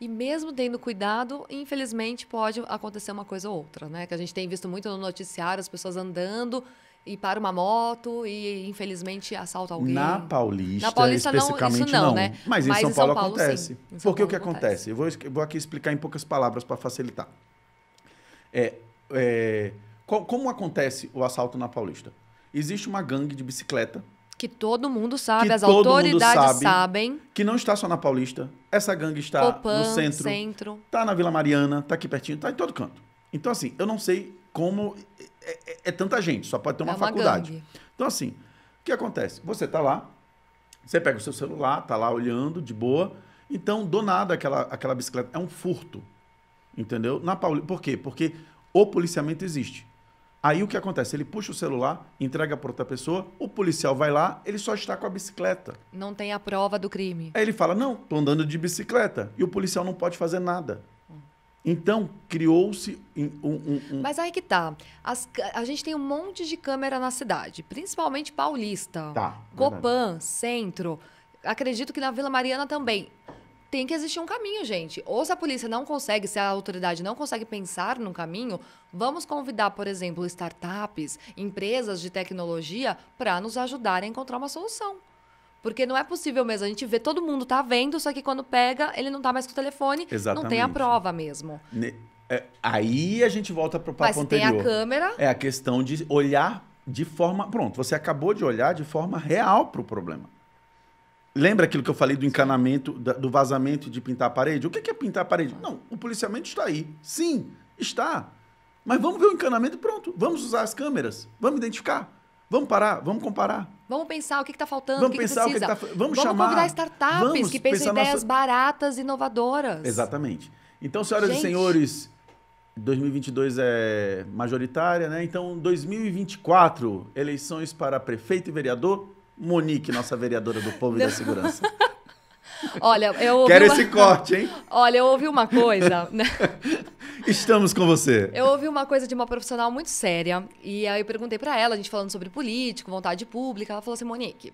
E mesmo tendo cuidado, infelizmente pode acontecer uma coisa ou outra, né? Que a gente tem visto muito no noticiário, as pessoas andando e para uma moto e infelizmente assalta alguém. Na Paulista, Na Paulista especificamente não, não, não. Né? Mas, em, São em São Paulo, Paulo acontece. Paulo, Porque o que acontece? acontece? Eu vou, vou, aqui explicar em poucas palavras para facilitar. É, é, como acontece o assalto na Paulista? Existe uma gangue de bicicleta que todo mundo sabe, que as autoridades sabe, sabem. Que não está só na Paulista. Essa gangue está Copan, no centro, centro. Tá na Vila Mariana, tá aqui pertinho, tá em todo canto. Então, assim, eu não sei como. É, é, é tanta gente, só pode ter uma, é uma faculdade. Gangue. Então, assim, o que acontece? Você tá lá, você pega o seu celular, tá lá olhando, de boa. Então, do nada, aquela, aquela bicicleta é um furto. Entendeu? Na Paulista. Por quê? Porque o policiamento existe. Aí o que acontece? Ele puxa o celular, entrega para outra pessoa, o policial vai lá, ele só está com a bicicleta. Não tem a prova do crime. Aí ele fala: não, estou andando de bicicleta. E o policial não pode fazer nada. Então, criou-se um, um, um, Mas aí que tá. As, a gente tem um monte de câmera na cidade, principalmente paulista. Tá. Copan, verdade. centro. Acredito que na Vila Mariana também tem que existir um caminho, gente. Ou se a polícia não consegue, se a autoridade não consegue pensar num caminho, vamos convidar, por exemplo, startups, empresas de tecnologia para nos ajudar a encontrar uma solução. Porque não é possível mesmo. A gente vê, todo mundo tá vendo, só que quando pega, ele não tá mais com o telefone, Exatamente. não tem a prova mesmo. Ne é, aí a gente volta para o papo Mas anterior. Mas tem a câmera. É a questão de olhar de forma. Pronto, você acabou de olhar de forma real para o problema. Lembra aquilo que eu falei do encanamento, do vazamento de pintar a parede? O que é pintar a parede? Não, o policiamento está aí. Sim, está. Mas vamos ver o encanamento pronto. Vamos usar as câmeras, vamos identificar, vamos parar, vamos comparar. Vamos pensar o que está faltando, vamos que, pensar que precisa. O que está vamos, vamos chamar. Vamos convidar startups vamos que pensam em ideias nossa... baratas, inovadoras. Exatamente. Então, senhoras Gente. e senhores, 2022 é majoritária, né? Então, 2024, eleições para prefeito e vereador, Monique, nossa vereadora do povo e da segurança. (laughs) Olha, eu ouvi Quero uma... esse corte, hein? Olha, eu ouvi uma coisa. Né? (laughs) Estamos com você. Eu ouvi uma coisa de uma profissional muito séria. E aí eu perguntei para ela, a gente falando sobre político, vontade pública. Ela falou assim: Monique,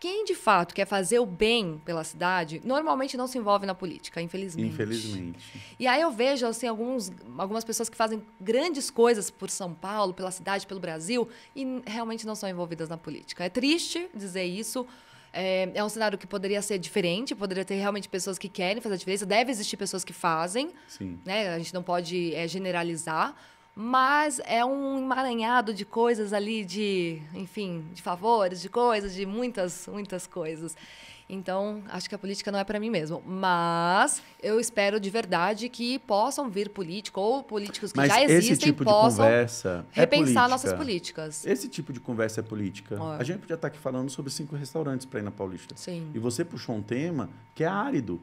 quem de fato quer fazer o bem pela cidade, normalmente não se envolve na política, infelizmente. Infelizmente. E aí eu vejo, assim, alguns, algumas pessoas que fazem grandes coisas por São Paulo, pela cidade, pelo Brasil, e realmente não são envolvidas na política. É triste dizer isso, é, é um cenário que poderia ser diferente, poderia ter realmente pessoas que querem fazer a diferença, deve existir pessoas que fazem, Sim. né? A gente não pode é, generalizar, mas é um emaranhado de coisas ali, de, enfim, de favores, de coisas, de muitas, muitas coisas. Então, acho que a política não é para mim mesmo. Mas eu espero de verdade que possam vir políticos ou políticos que Mas já existem tipo possam é repensar é nossas políticas. Esse tipo de conversa é política. É. A gente podia estar aqui falando sobre cinco restaurantes para ir na Paulista. Sim. E você puxou um tema que é árido.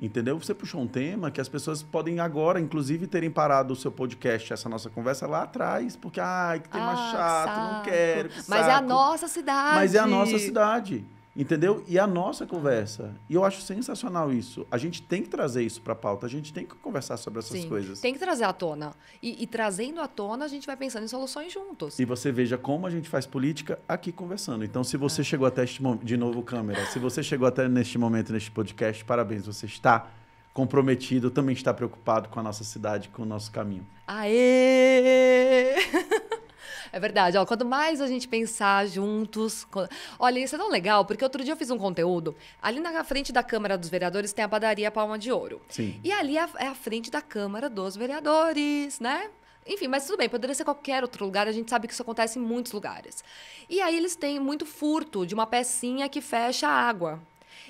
Entendeu? Você puxou um tema que as pessoas podem agora, inclusive, terem parado o seu podcast, essa nossa conversa lá atrás, porque, ai, que tema ah, chato, que não quero. Que Mas é a nossa cidade. Mas é a nossa cidade. Entendeu? E a nossa conversa. E eu acho sensacional isso. A gente tem que trazer isso para a pauta, a gente tem que conversar sobre essas Sim, coisas. Tem que trazer à tona. E, e, trazendo à tona, a gente vai pensando em soluções juntos. E você veja como a gente faz política aqui conversando. Então, se você é. chegou até este momento. De novo, câmera. Se você chegou até neste momento, neste podcast, parabéns. Você está comprometido, também está preocupado com a nossa cidade, com o nosso caminho. Aê! (laughs) É verdade. Ó, quanto mais a gente pensar juntos. Quando... Olha, isso é tão legal, porque outro dia eu fiz um conteúdo. Ali na frente da Câmara dos Vereadores tem a padaria Palma de Ouro. Sim. E ali é, é a frente da Câmara dos Vereadores, né? Enfim, mas tudo bem, poderia ser qualquer outro lugar, a gente sabe que isso acontece em muitos lugares. E aí eles têm muito furto de uma pecinha que fecha a água.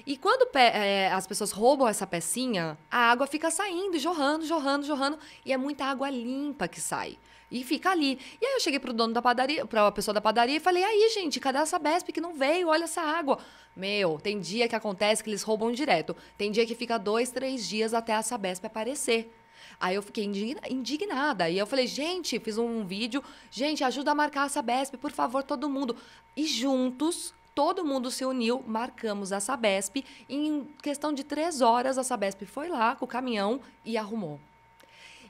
E quando é, as pessoas roubam essa pecinha, a água fica saindo, jorrando, jorrando, jorrando, e é muita água limpa que sai. E fica ali. E aí eu cheguei pro dono da padaria, pra pessoa da padaria e falei: aí, gente, cadê essa BESP que não veio? Olha essa água. Meu, tem dia que acontece que eles roubam direto. Tem dia que fica dois, três dias até essa Sabesp aparecer. Aí eu fiquei indignada. E eu falei, gente, fiz um vídeo. Gente, ajuda a marcar essa Sabesp, por favor, todo mundo. E juntos Todo mundo se uniu, marcamos a Sabesp. em questão de três horas, a Sabesp foi lá com o caminhão e arrumou.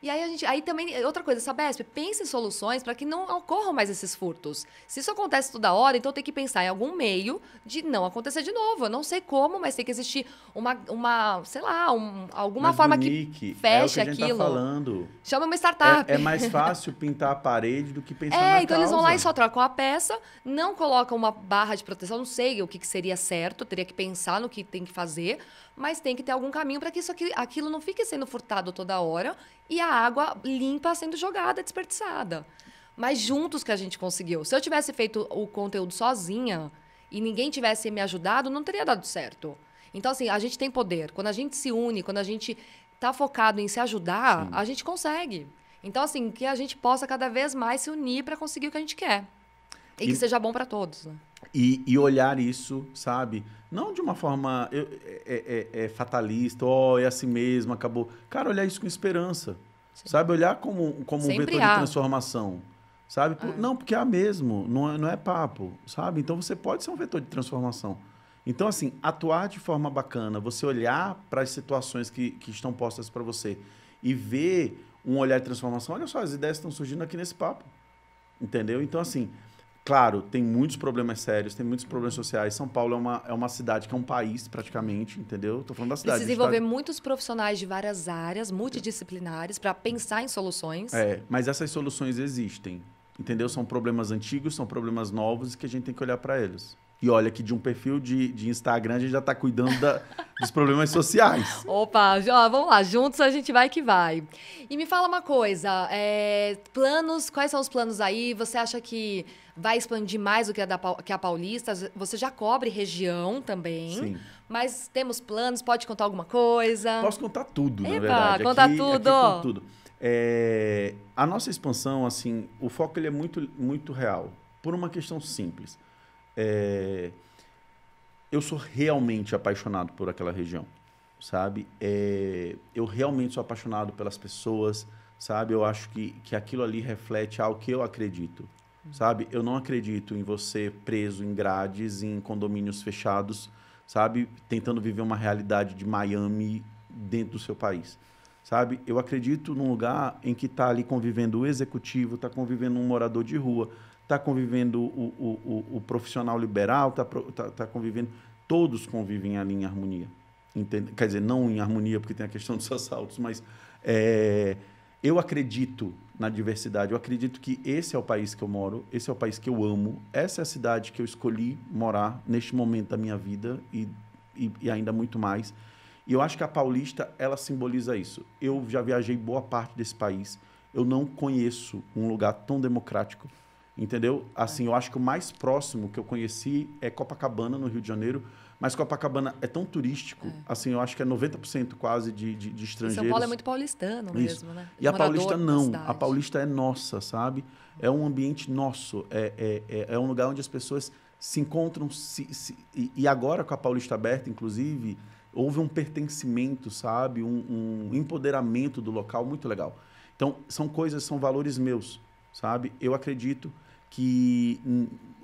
E aí a gente, aí também é outra coisa, Sabesp, pense em soluções para que não ocorram mais esses furtos. Se isso acontece toda hora, então tem que pensar em algum meio de não acontecer de novo. Eu não sei como, mas tem que existir uma, uma sei lá, um, alguma mas forma Nick, que feche é o que a gente tá aquilo. Tá falando. Chama uma é, startup. É, é, mais fácil pintar a parede do que (laughs) pensar é, na É, então causa. eles vão lá e só trocam a peça, não colocam uma barra de proteção, não sei o que, que seria certo, teria que pensar no que tem que fazer, mas tem que ter algum caminho para que isso aquilo não fique sendo furtado toda hora e a água limpa sendo jogada, desperdiçada. Mas juntos que a gente conseguiu. Se eu tivesse feito o conteúdo sozinha e ninguém tivesse me ajudado, não teria dado certo. Então, assim, a gente tem poder. Quando a gente se une, quando a gente está focado em se ajudar, Sim. a gente consegue. Então, assim, que a gente possa cada vez mais se unir para conseguir o que a gente quer. E, e que seja bom para todos. Né? E, e olhar isso, sabe? Não de uma forma eu, é, é, é, é fatalista, ó, oh, é assim mesmo, acabou. Cara, olhar isso com esperança. Sim. Sabe? Olhar como, como um vetor há. de transformação. Sabe? É. Não, porque há mesmo, não é, não é papo, sabe? Então você pode ser um vetor de transformação. Então, assim, atuar de forma bacana, você olhar para as situações que, que estão postas para você e ver um olhar de transformação. Olha só, as ideias estão surgindo aqui nesse papo. Entendeu? Então, assim, Claro, tem muitos problemas sérios, tem muitos problemas sociais. São Paulo é uma, é uma cidade que é um país, praticamente, entendeu? Estou falando da cidade. Precisa tá envolver tá... muitos profissionais de várias áreas, multidisciplinares, para pensar em soluções. É, mas essas soluções existem, entendeu? São problemas antigos, são problemas novos e que a gente tem que olhar para eles. E olha que de um perfil de, de Instagram a gente já está cuidando da, dos problemas sociais. (laughs) Opa, ó, vamos lá, juntos a gente vai que vai. E me fala uma coisa, é, planos, quais são os planos aí? Você acha que vai expandir mais do que a, da, que a Paulista? Você já cobre região também. Sim. Mas temos planos, pode contar alguma coisa? Posso contar tudo, na verdade. Conta tudo. Aqui tudo. É, a nossa expansão, assim, o foco ele é muito, muito real. Por uma questão simples. É, eu sou realmente apaixonado por aquela região, sabe? É, eu realmente sou apaixonado pelas pessoas, sabe? Eu acho que, que aquilo ali reflete ao que eu acredito, sabe? Eu não acredito em você preso em grades, em condomínios fechados, sabe? Tentando viver uma realidade de Miami dentro do seu país, sabe? Eu acredito num lugar em que está ali convivendo o executivo, está convivendo um morador de rua, está convivendo o, o, o, o, profissional liberal, está tá, tá convivendo. Todos convivem ali em harmonia. Entende? Quer dizer, não em harmonia, porque tem a questão dos (laughs) assaltos, mas é, eu acredito na diversidade. Eu acredito que esse é o país que eu moro, esse é o país que eu amo, essa é a cidade que eu escolhi morar neste momento da minha vida e, e, e ainda muito mais. E eu acho que a Paulista, ela simboliza isso. Eu já viajei boa parte desse país. Eu não conheço um lugar tão democrático Entendeu? Assim, eu acho que o mais próximo que eu conheci é Copacabana, no Rio de Janeiro. Mas Copacabana é tão turístico, é. assim, eu acho que é 90% quase de, de, de estrangeiros. São Paulo é muito paulistano mesmo, Isso. né? E Morador a paulista não. A paulista é nossa, sabe? É um ambiente nosso. É, é, é, é um lugar onde as pessoas se encontram. Se, se, e agora, com a paulista aberta, inclusive, houve um pertencimento, sabe? Um, um empoderamento do local muito legal. Então, são coisas, são valores meus sabe? Eu acredito que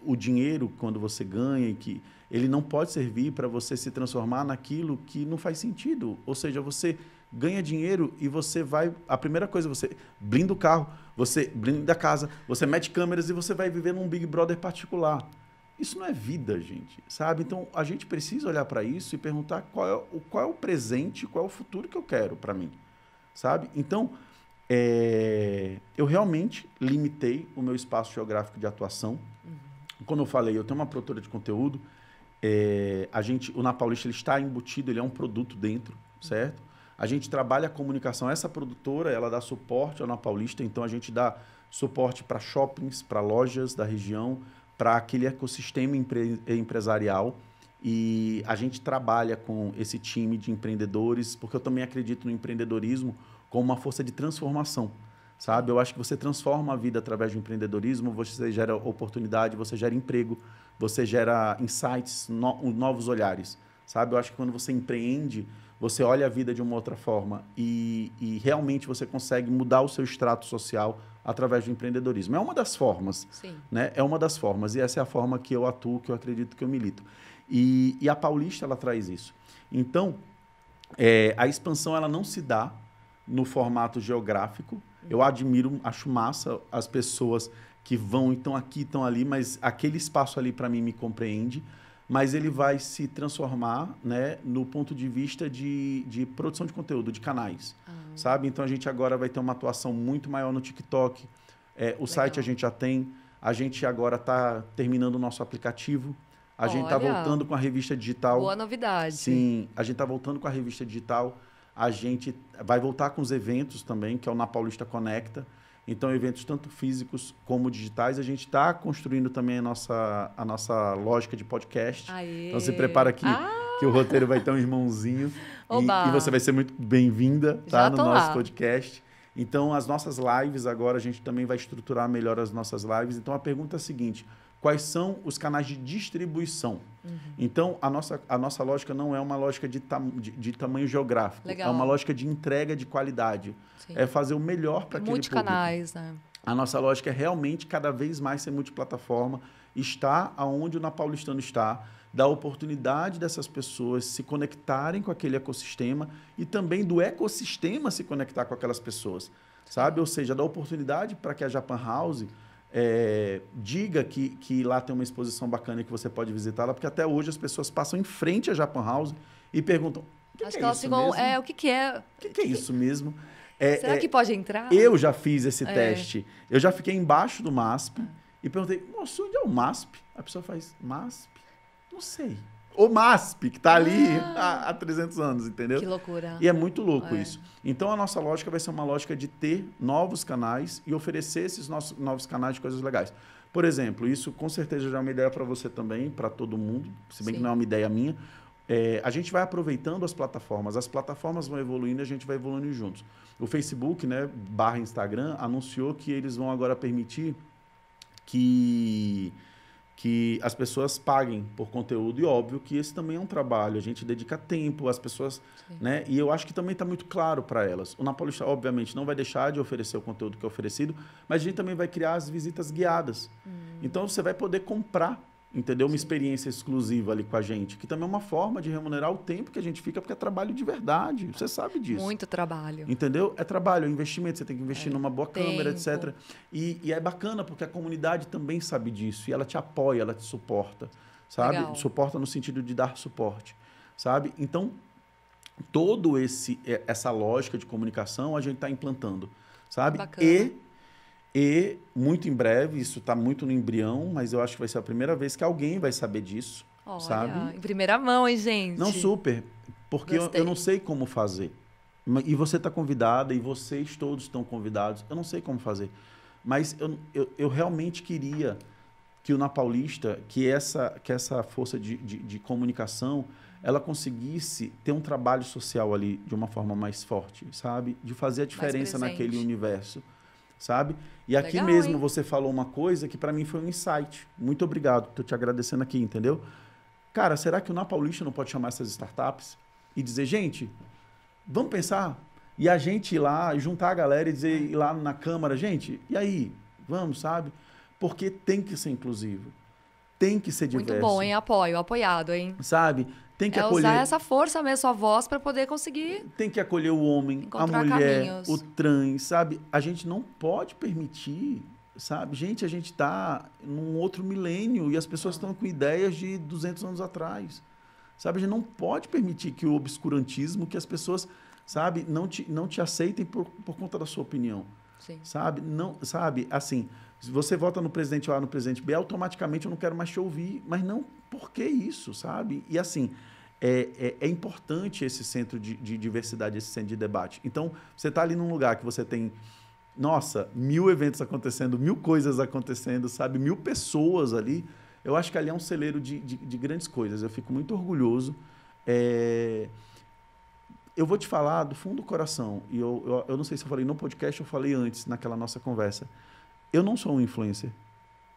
o dinheiro, quando você ganha, que ele não pode servir para você se transformar naquilo que não faz sentido. Ou seja, você ganha dinheiro e você vai. A primeira coisa, você blinda o carro, você blinda a casa, você mete câmeras e você vai viver num Big Brother particular. Isso não é vida, gente, sabe? Então a gente precisa olhar para isso e perguntar qual é, o, qual é o presente, qual é o futuro que eu quero para mim, sabe? Então é, eu realmente limitei o meu espaço geográfico de atuação. Uhum. Como eu falei, eu tenho uma produtora de conteúdo. É, a gente, o Na Paulista ele está embutido, ele é um produto dentro, uhum. certo? A gente trabalha a comunicação. Essa produtora ela dá suporte ao Na Paulista, então a gente dá suporte para shoppings, para lojas da região, para aquele ecossistema empre empresarial. E a gente trabalha com esse time de empreendedores, porque eu também acredito no empreendedorismo como uma força de transformação, sabe? Eu acho que você transforma a vida através do empreendedorismo, você gera oportunidade, você gera emprego, você gera insights, no, novos olhares, sabe? Eu acho que quando você empreende, você olha a vida de uma outra forma e, e, realmente você consegue mudar o seu extrato social através do empreendedorismo. É uma das formas, Sim. né? É uma das formas e essa é a forma que eu atuo, que eu acredito, que eu milito. E, e a Paulista ela traz isso. Então, é, a expansão ela não se dá no formato geográfico. Eu uhum. admiro, acho massa as pessoas que vão, então aqui, estão ali, mas aquele espaço ali para mim me compreende. Mas ele vai se transformar né, no ponto de vista de, de produção de conteúdo, de canais. Ah. Sabe? Então a gente agora vai ter uma atuação muito maior no TikTok. É, o Legal. site a gente já tem. A gente agora está terminando o nosso aplicativo. A tá Olha, gente está voltando com a revista digital. Boa novidade. Sim, a gente está voltando com a revista digital. A gente vai voltar com os eventos também, que é o Na Paulista Conecta. Então, eventos tanto físicos como digitais. A gente está construindo também a nossa, a nossa lógica de podcast. Aê. Então, se prepara aqui. Ah que o roteiro vai ter um irmãozinho. (laughs) e, e, você vai ser muito bem-vinda tá, no nosso lá. podcast. Então, as nossas lives agora, a gente também vai estruturar melhor as nossas lives. Então, a pergunta é a seguinte: quais são os canais de distribuição. Uhum. Então, a nossa, a nossa lógica não é uma lógica de, tam, de, de tamanho geográfico, é Legal. é uma lógica de entrega de qualidade. Sim. É fazer o melhor para aquele público. canais, né? A nossa lógica é realmente cada vez mais ser multiplataforma, estar aonde o Napaulistano está, dar oportunidade dessas pessoas se conectarem com aquele ecossistema e também do ecossistema se conectar com aquelas pessoas, sabe? Ou seja, dar oportunidade para que a Japan House é, diga que, que lá tem uma exposição bacana que você pode visitá-la, porque até hoje as pessoas passam em frente à Japan House e perguntam: o que, que, é isso mesmo? É, o que, que é? O que, que é isso mesmo? É, Será é, que pode entrar? Eu já fiz esse é. teste. Eu já fiquei embaixo do MASP e perguntei: moço, onde é o MASP? A pessoa faz: MASP? Não sei o MASP, que está ali ah. há, há 300 anos, entendeu? Que loucura. E é muito louco é. isso. Então, a nossa lógica vai ser uma lógica de ter novos canais e oferecer esses nossos, novos canais de coisas legais. Por exemplo, isso com certeza já é uma ideia para você também, para todo mundo, se bem Sim. que não é uma ideia minha. É, a gente vai aproveitando as plataformas, as plataformas vão evoluindo e a gente vai evoluindo juntos. O Facebook, né, barra Instagram, anunciou que eles vão agora permitir que que as pessoas paguem por conteúdo. E óbvio que esse também é um trabalho, a gente dedica tempo, as pessoas. Sim. Né? E eu acho que também está muito claro para elas. O Napolista, obviamente, não vai deixar de oferecer o conteúdo que é oferecido, mas a gente também vai criar as visitas guiadas. Hum. Então você vai poder comprar entendeu? Uma experiência exclusiva ali com a gente, que também é uma forma de remunerar o tempo que a gente fica, porque é trabalho de verdade, você sabe disso. Muito trabalho. Entendeu? É trabalho, é investimento, você tem que investir é, numa boa tempo. câmera, etc. E, e, é bacana porque a comunidade também sabe disso, e ela te apoia, ela te suporta, sabe? Legal. Suporta no sentido de dar suporte, sabe? Então, todo esse essa lógica de comunicação a gente está implantando, sabe? Bacana. E e muito em breve, isso está muito no embrião, mas eu acho que vai ser a primeira vez que alguém vai saber disso. Olha, sabe? Em primeira mão, hein, gente? Não, super. Porque eu, eu, não sei como fazer. E você está convidada, e vocês todos estão convidados. Eu não sei como fazer. Mas eu, eu, eu realmente queria que o Na Paulista, que essa, que essa força de, de, de comunicação, ela conseguisse ter um trabalho social ali de uma forma mais forte, sabe? De fazer a diferença naquele universo sabe? E aqui Legal, mesmo hein? você falou uma coisa que para mim foi um insight. Muito obrigado, tô te agradecendo aqui, entendeu? Cara, será que o Na Paulista não pode chamar essas startups e dizer, gente, vamos pensar? E a gente ir lá, juntar a galera e dizer ir lá na Câmara, gente, e aí? Vamos, sabe? Porque tem que ser inclusivo. Tem que ser diverso. Muito bom, hein? Apoio, apoiado, hein? Sabe? Tem que é acolher. usar essa força mesmo, sua voz, para poder conseguir. Tem que acolher o homem, a mulher, caminhos. o trans, sabe? A gente não pode permitir, sabe? Gente, a gente está num outro milênio e as pessoas estão com ideias de 200 anos atrás. Sabe? A gente não pode permitir que o obscurantismo, que as pessoas, sabe, não te, não te aceitem por, por conta da sua opinião. Sim. Sabe? Não, sabe? Assim, se você vota no presidente A, no presidente B, automaticamente eu não quero mais te ouvir. Mas não, por que isso, sabe? E assim, é, é, é, importante esse centro de, de, diversidade, esse centro de debate. Então, você está ali num lugar que você tem, nossa, mil eventos acontecendo, mil coisas acontecendo, sabe? Mil pessoas ali. Eu acho que ali é um celeiro de, de, de grandes coisas. Eu fico muito orgulhoso. É... Eu vou te falar do fundo do coração, e eu, eu, eu não sei se eu falei no podcast ou falei antes, naquela nossa conversa. Eu não sou um influencer.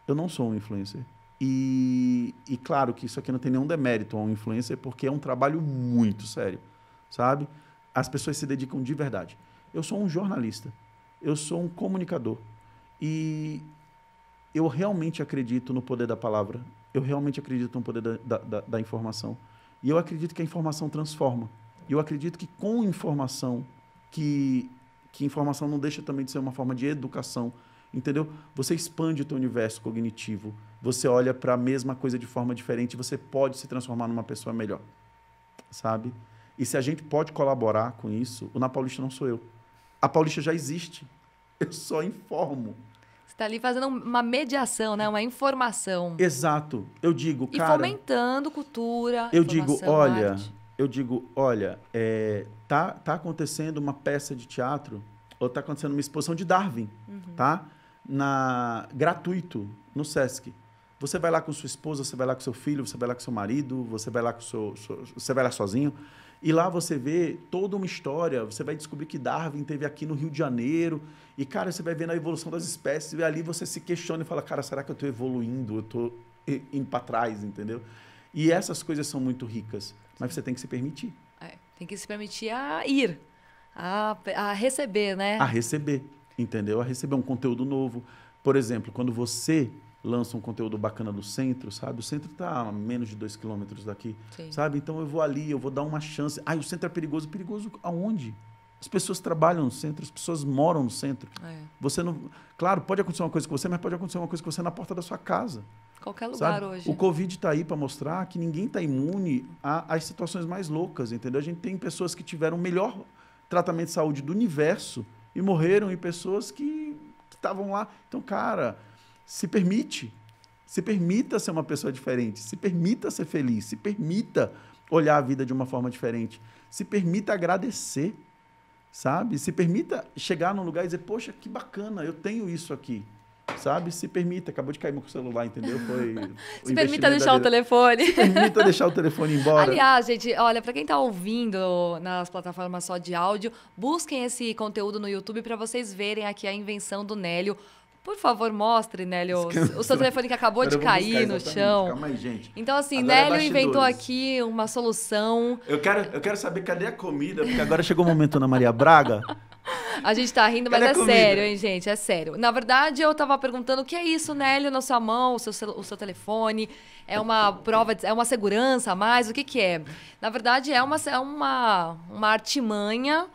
Eu não sou um influencer. E, e claro que isso aqui não tem nenhum demérito ao influencer, porque é um trabalho muito sério, sabe? As pessoas se dedicam de verdade. Eu sou um jornalista, eu sou um comunicador. E eu realmente acredito no poder da palavra, eu realmente acredito no poder da, da, da, da informação. E eu acredito que a informação transforma. E eu acredito que com informação, que, que informação não deixa também de ser uma forma de educação, entendeu? Você expande o teu universo cognitivo, você olha para a mesma coisa de forma diferente, você pode se transformar numa pessoa melhor, sabe? E se a gente pode colaborar com isso, o Na Paulista não sou eu. A Paulista já existe. Eu só informo. Você está ali fazendo uma mediação, né? Uma informação. Exato. Eu digo, e cara... E fomentando cultura, Eu digo, olha... Arte. Eu digo, olha, é, tá, tá acontecendo uma peça de teatro ou está acontecendo uma exposição de Darwin, uhum. tá? na gratuito no SESC. Você vai lá com sua esposa, você vai lá com seu filho, você vai lá com seu marido, você vai lá com seu, seu você vai lá sozinho. E lá você vê toda uma história, você vai descobrir que Darwin teve aqui no Rio de Janeiro. E, cara, você vai vendo a evolução das espécies, e ali você se questiona e fala, cara, será que eu estou evoluindo? Eu estou indo para trás, entendeu? E essas coisas são muito ricas, mas você tem que se permitir. É, tem que se permitir a ir, a, a receber, né? A receber entendeu? A receber um conteúdo novo. Por exemplo, quando você lança um conteúdo bacana no centro, sabe? O centro está a menos de dois quilômetros daqui, Sim. sabe? Então eu vou ali, eu vou dar uma chance. Ah, o centro é perigoso. Perigoso aonde? As pessoas trabalham no centro, as pessoas moram no centro. É. Você não, claro, pode acontecer uma coisa com você, mas pode acontecer uma coisa com você na porta da sua casa. Qualquer lugar sabe? hoje. O Covid está aí para mostrar que ninguém está imune às situações mais loucas, entendeu? A gente tem pessoas que tiveram o melhor tratamento de saúde do universo, e morreram em pessoas que estavam lá. Então, cara, se permite. Se permita ser uma pessoa diferente. Se permita ser feliz. Se permita olhar a vida de uma forma diferente. Se permita agradecer, sabe? Se permita chegar num lugar e dizer: Poxa, que bacana, eu tenho isso aqui sabe? Se permita, acabou de cair meu celular, entendeu? Foi (laughs) Se permita deixar o telefone. Se permita deixar o telefone embora. Aliás, gente, olha, para quem está ouvindo nas plataformas só de áudio, busquem esse conteúdo no YouTube para vocês verem aqui a invenção do Nélio. Por favor, mostre, Nélio, o seu telefone que acabou de cair no chão. Calma aí, gente. Então, assim, agora é Nélio inventou aqui uma solução. Eu quero, eu quero saber cadê a comida, porque agora chegou o um momento, Ana Maria Braga, a gente tá rindo, mas é sério, hein, gente? É sério. Na verdade, eu tava perguntando o que é isso, Nélio, na sua mão, o seu, o seu telefone? É uma prova, de, é uma segurança a mais? O que que é? Na verdade, é uma, é uma, uma artimanha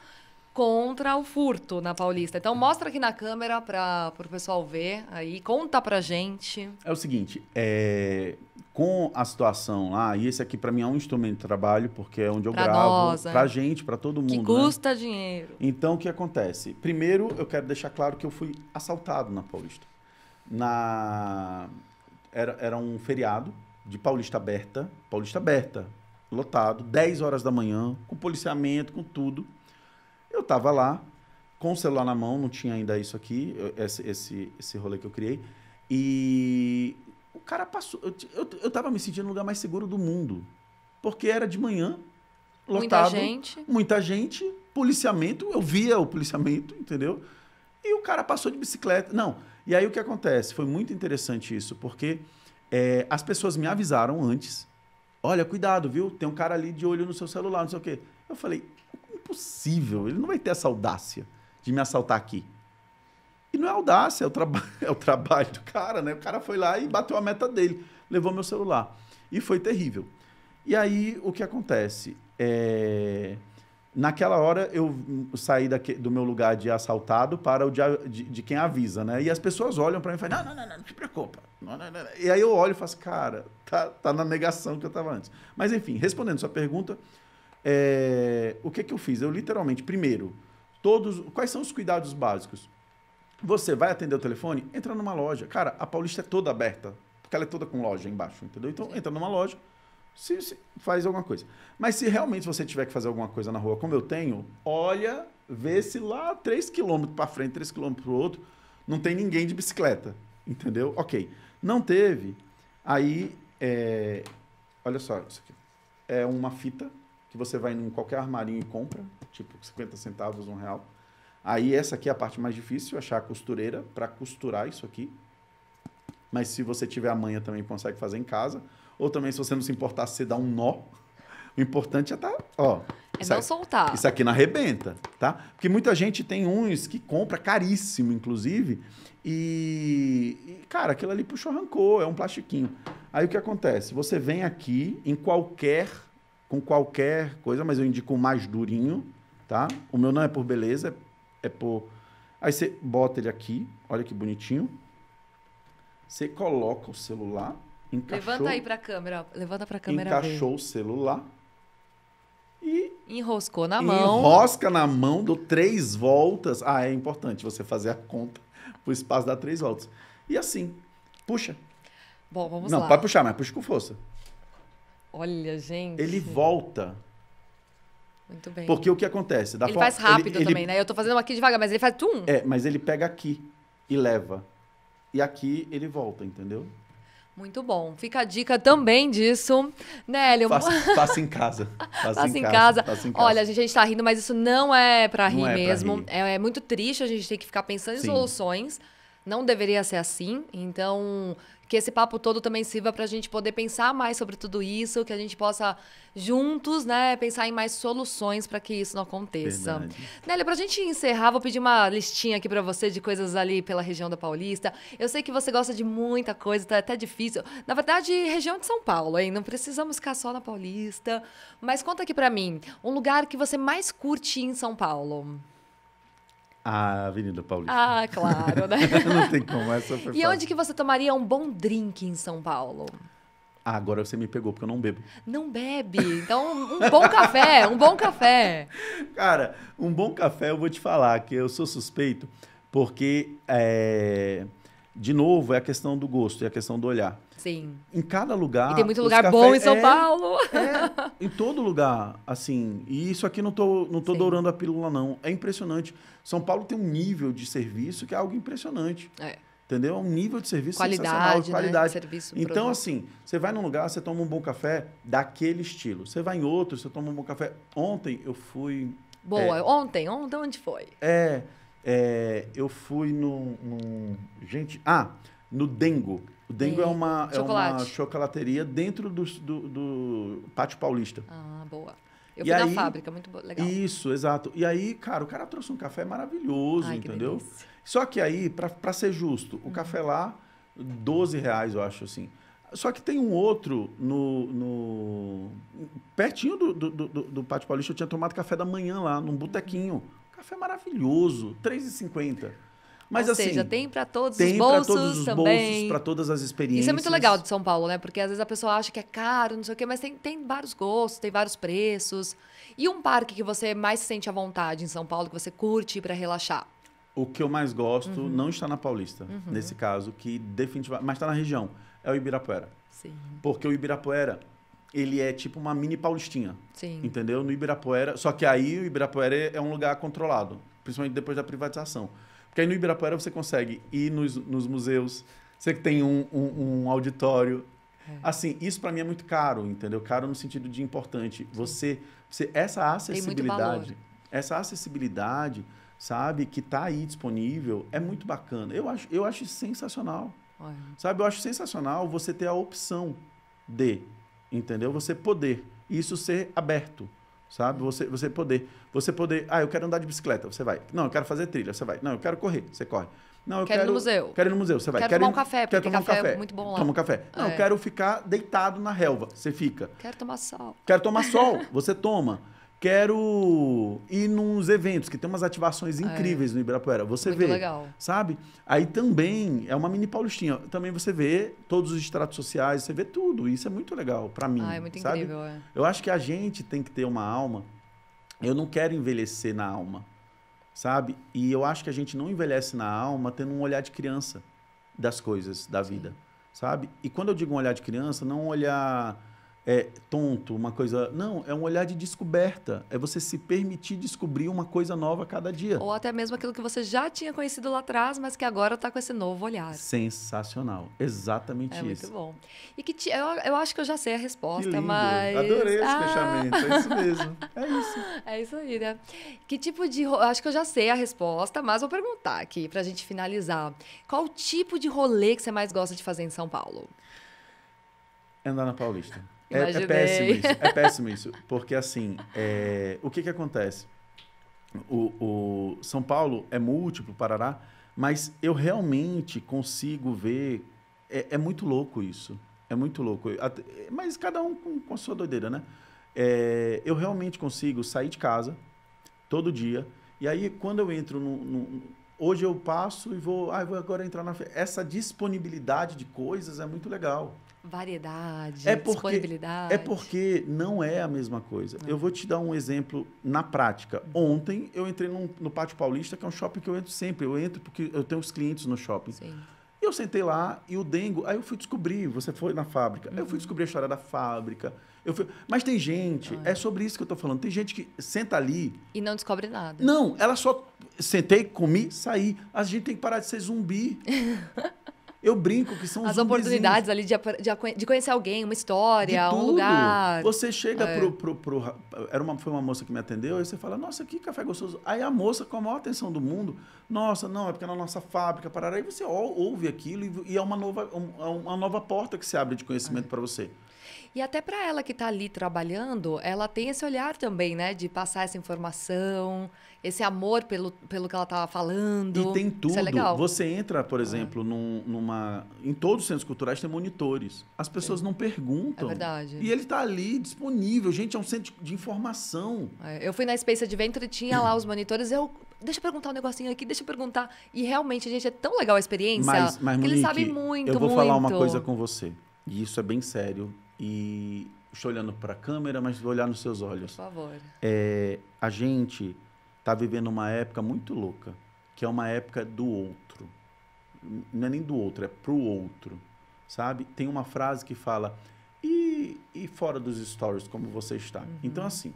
contra o furto na Paulista. Então mostra aqui na câmera para o pessoal ver aí, conta pra gente. É o seguinte, é, com a situação lá, e esse aqui para mim é um instrumento de trabalho, porque é onde eu pra gravo, nós, é. pra é. gente, para todo mundo. Que né? custa né? dinheiro. Então o que acontece? Primeiro, eu quero deixar claro que eu fui assaltado na Paulista. Na era, era um feriado de Paulista aberta, Paulista aberta, lotado, 10 horas da manhã, com policiamento, com tudo. Eu tava lá, com o celular na mão, não tinha ainda isso aqui, esse, esse, esse rolê que eu criei. E o cara passou. Eu, eu, eu tava me sentindo no lugar mais seguro do mundo. Porque era de manhã, lotado. Muita gente. Muita gente, policiamento. Eu via o policiamento, entendeu? E o cara passou de bicicleta. Não. E aí o que acontece? Foi muito interessante isso, porque é, as pessoas me avisaram antes. Olha, cuidado, viu? Tem um cara ali de olho no seu celular, não sei o quê. Eu falei, impossível, ele não vai ter essa audácia de me assaltar aqui. E não é audácia, é o, traba (laughs) é o trabalho do cara, né? O cara foi lá e bateu a meta dele, levou meu celular. E foi terrível. E aí, o que acontece? É... Naquela hora, eu saí daqui, do meu lugar de assaltado para o de, de, de quem avisa, né? E as pessoas olham para mim e falam, não, não, não, não, não se preocupa. Não, não, não. E aí eu olho e faço, assim, cara, tá, tá na negação que eu estava antes. Mas, enfim, respondendo sua pergunta, é, o que, que eu fiz? Eu literalmente, primeiro, todos. Quais são os cuidados básicos? Você vai atender o telefone? Entra numa loja. Cara, a Paulista é toda aberta, porque ela é toda com loja embaixo, entendeu? Então, entra numa loja, se, se, faz alguma coisa. Mas se realmente você tiver que fazer alguma coisa na rua, como eu tenho, olha, vê uhum. se lá 3 km para frente, 3 km para o outro, não tem ninguém de bicicleta, entendeu? Ok. Não teve, aí, é, olha só, isso aqui é uma fita que você vai em qualquer armarinho e compra, tipo 50 centavos, um real. Aí essa aqui é a parte mais difícil, achar a costureira para costurar isso aqui. Mas se você tiver a manha também consegue fazer em casa. Ou também se você não se importar, você dá um nó. O importante é tá, ó. É não aqui, soltar. Isso aqui não arrebenta, tá? Porque muita gente tem uns que compra caríssimo, inclusive, e, e, cara, aquilo ali puxou arrancou, é um plastiquinho. Aí o que acontece? Você vem aqui em qualquer com qualquer coisa, mas eu indico o mais durinho, tá? O meu não é por beleza, é por. Aí você bota ele aqui, olha que bonitinho. Você coloca o celular, encaixou. Levanta aí pra câmera, ó. levanta pra câmera. Encaixou ver. o celular e. Enroscou na mão. Enrosca na mão, do três voltas. Ah, é importante você fazer a conta (laughs) pro espaço dar três voltas. E assim, puxa. Bom, vamos Não, lá. Não, pode puxar, mas puxa com força. Olha, gente. Ele volta. Muito bem. Porque o que acontece? Da ele forma, faz rápido ele, também, ele, né? Eu tô fazendo aqui devagar, mas ele faz tum. É, mas ele pega aqui e leva. E aqui ele volta, entendeu? Muito bom. Fica a dica também disso. Nélio. Faça, faça em casa. (laughs) Faça, faça, em casa. casa. faça, em casa. Olha, a gente está rindo, mas isso não é para rir não é mesmo. É, rir. É, é, muito triste a gente ter que ficar pensando em Sim. soluções. Não deveria ser assim. Então, que esse papo todo também sirva para a gente poder pensar mais sobre tudo isso, que a gente possa juntos, né, pensar em mais soluções para que isso não aconteça. Verdade. Nélia, para a gente encerrar, vou pedir uma listinha aqui para você de coisas ali pela região da Paulista. Eu sei que você gosta de muita coisa, tá até difícil. Na verdade, região de São Paulo, hein? Não precisamos ficar só na Paulista. Mas conta aqui para mim, um lugar que você mais curte em São Paulo. A Avenida Paulista. Ah, claro, né? (laughs) Não tem como, essa foi E fácil. onde que você tomaria um bom drink em São Paulo? Ah, agora você me pegou, porque eu não bebo. Não bebe. Então, um bom café, um bom café. Cara, um bom café, eu vou te falar, que eu sou suspeito, porque, é, de novo, é a questão do gosto, é a questão do olhar. Sim. Em cada lugar. E tem muito lugar bom em São é, Paulo. É, em todo lugar, assim. E isso aqui não tô, não tô dourando a pílula, não. É impressionante. São Paulo tem um nível de serviço que é algo impressionante. É. Entendeu? É um nível de serviço qualidade, né, de qualidade. Né? Serviço então, produto. assim, você vai num lugar, você toma um bom café daquele estilo. Você vai em outro, você toma um bom café. Ontem eu fui. Boa, é, ontem, ontem, onde foi? É, é eu fui num... no. Gente, ah, no Dengo. O Dengo é, uma, é uma chocolateria dentro do, do, do Pátio Paulista. Ah, boa. Eu e fui aí, na fábrica, muito legal. Isso, exato. E aí, cara, o cara trouxe um café maravilhoso, Ai, entendeu? Que Só que aí, para ser justo, o uhum. café lá, 12 reais, eu acho, assim. Só que tem um outro no. no pertinho do, do, do, do Pátio Paulista, eu tinha tomado café da manhã lá, num botequinho. Café maravilhoso, R$3,50. Mas Ou assim, seja, tem para todos os bolsos todos os também. bolsos, para todas as experiências. Isso é muito legal de São Paulo, né? Porque às vezes a pessoa acha que é caro, não sei o quê, mas tem, tem vários gostos, tem vários preços. E um parque que você mais se sente à vontade em São Paulo, que você curte para relaxar? O que eu mais gosto uhum. não está na Paulista, uhum. nesse caso, que definitivamente, mas está na região, é o Ibirapuera. Sim. Porque o Ibirapuera, ele é tipo uma mini paulistinha. Sim. Entendeu? No Ibirapuera. Só que aí o Ibirapuera é um lugar controlado, principalmente depois da privatização. Porque aí no Ibirapuera você consegue ir nos, nos museus, você que tem um, um, um auditório. É. Assim, isso para mim é muito caro, entendeu? Caro no sentido de importante. Você, você essa acessibilidade, essa acessibilidade, sabe, que está aí disponível, é muito bacana. Eu acho, eu acho sensacional. Sabe, eu acho sensacional você ter a opção de, entendeu? Você poder isso ser aberto sabe? Você, você poder, você poder, ah, eu quero andar de bicicleta, você vai. Não, eu quero fazer trilha, você vai. Não, eu quero correr, você corre. Não, eu quero, quero ir no museu. Quero ir no museu, você vai. Quero, quero tomar ir, um café, quero tomar café um café. É muito bom lá. Toma um café. Não, é. eu quero ficar deitado na relva, você fica. Quero tomar sol. Quero tomar sol, (laughs) você toma quero ir nos eventos, que tem umas ativações é. incríveis é. no Ibirapuera. Você Muito vê, legal. sabe? Aí também é uma mini paulistinha. Também você vê todos os estratos sociais, você vê tudo. Isso é muito legal para mim. Ah, é muito sabe? incrível. É. Eu acho que a gente tem que ter uma alma. Eu não quero envelhecer na alma, sabe? E eu acho que a gente não envelhece na alma tendo um olhar de criança das coisas, da Sim. vida, sabe? E quando eu digo um olhar de criança, não um olhar é, tonto, uma coisa. Não, é um olhar de descoberta. É você se permitir descobrir uma coisa nova a cada dia. Ou até mesmo aquilo que você já tinha conhecido lá atrás, mas que agora está com esse novo olhar. Sensacional. Exatamente é isso. Muito bom. E que ti... eu, eu acho que eu já sei a resposta, mas. Adorei esse ah. fechamento. É isso mesmo. É isso. (laughs) É isso aí, né? Que tipo de. Ro... Acho que eu já sei a resposta, mas vou perguntar aqui para a gente finalizar. Qual tipo de rolê que você mais gosta de fazer em São Paulo? Andar na Paulista. É, é, péssimo isso. É (laughs) péssimo isso. Porque, assim, é, o que, que acontece? O, o São Paulo é múltiplo, Parará, mas eu realmente consigo ver. É, é muito louco isso. É muito louco. Mas cada um com, com a sua doideira, né? É, eu realmente consigo sair de casa todo dia. E aí, quando eu entro no. no hoje eu passo e vou. Ah, vou agora entrar na. Essa disponibilidade de coisas é muito legal. Variedade, é porque, disponibilidade. É porque não é a mesma coisa. Eu vou te dar um exemplo na prática. Uhum. Ontem eu entrei num, no Pátio Paulista, que é um shopping que eu entro sempre. Eu entro porque eu tenho os clientes no shopping. Sim. E eu sentei lá e o dengo. Aí eu fui descobrir, você foi na fábrica. Uhum. Eu fui uhum. descobrir a história da fábrica. Eu fui, mas tem gente, é. é sobre isso que eu estou falando. Tem gente que senta ali. E não descobre nada. Não, ela só sentei, comi, saí. A gente tem que parar de ser zumbi. (laughs) Eu brinco que são as oportunidades ali de, de, de, conhecer alguém, uma história, um lugar. Você chega é. pro, pro, pro, era uma foi uma moça que me atendeu, aí você fala: "Nossa, que café gostoso". Aí a moça com a maior atenção do mundo: "Nossa, não, é porque é na nossa fábrica, parará". Aí você ouve aquilo e, é uma nova é uma nova porta que se abre de conhecimento é. para você. E até para ela que está ali trabalhando, ela tem esse olhar também, né, de passar essa informação esse amor pelo, pelo que ela estava falando. E tem tudo. Isso é legal. Você entra, por é. exemplo, num, numa. Em todos os centros culturais tem monitores. As pessoas não perguntam. É verdade. E ele está ali disponível. Gente, é um centro de informação. É, eu fui na Space Adventure e tinha lá os monitores. Eu deixa eu perguntar um negocinho aqui, deixa eu perguntar. E realmente, gente, é tão legal a experiência. Mas, mas Monique, eles sabem muito, Eu vou muito. falar uma coisa com você. E isso é bem sério. E estou olhando para a câmera, mas vou olhar nos seus olhos. Por favor. É, a gente está vivendo uma época muito louca, que é uma época do outro. Não é nem do outro, é pro outro, sabe? Tem uma frase que fala, e, e fora dos stories, como você está? Uhum. Então, assim,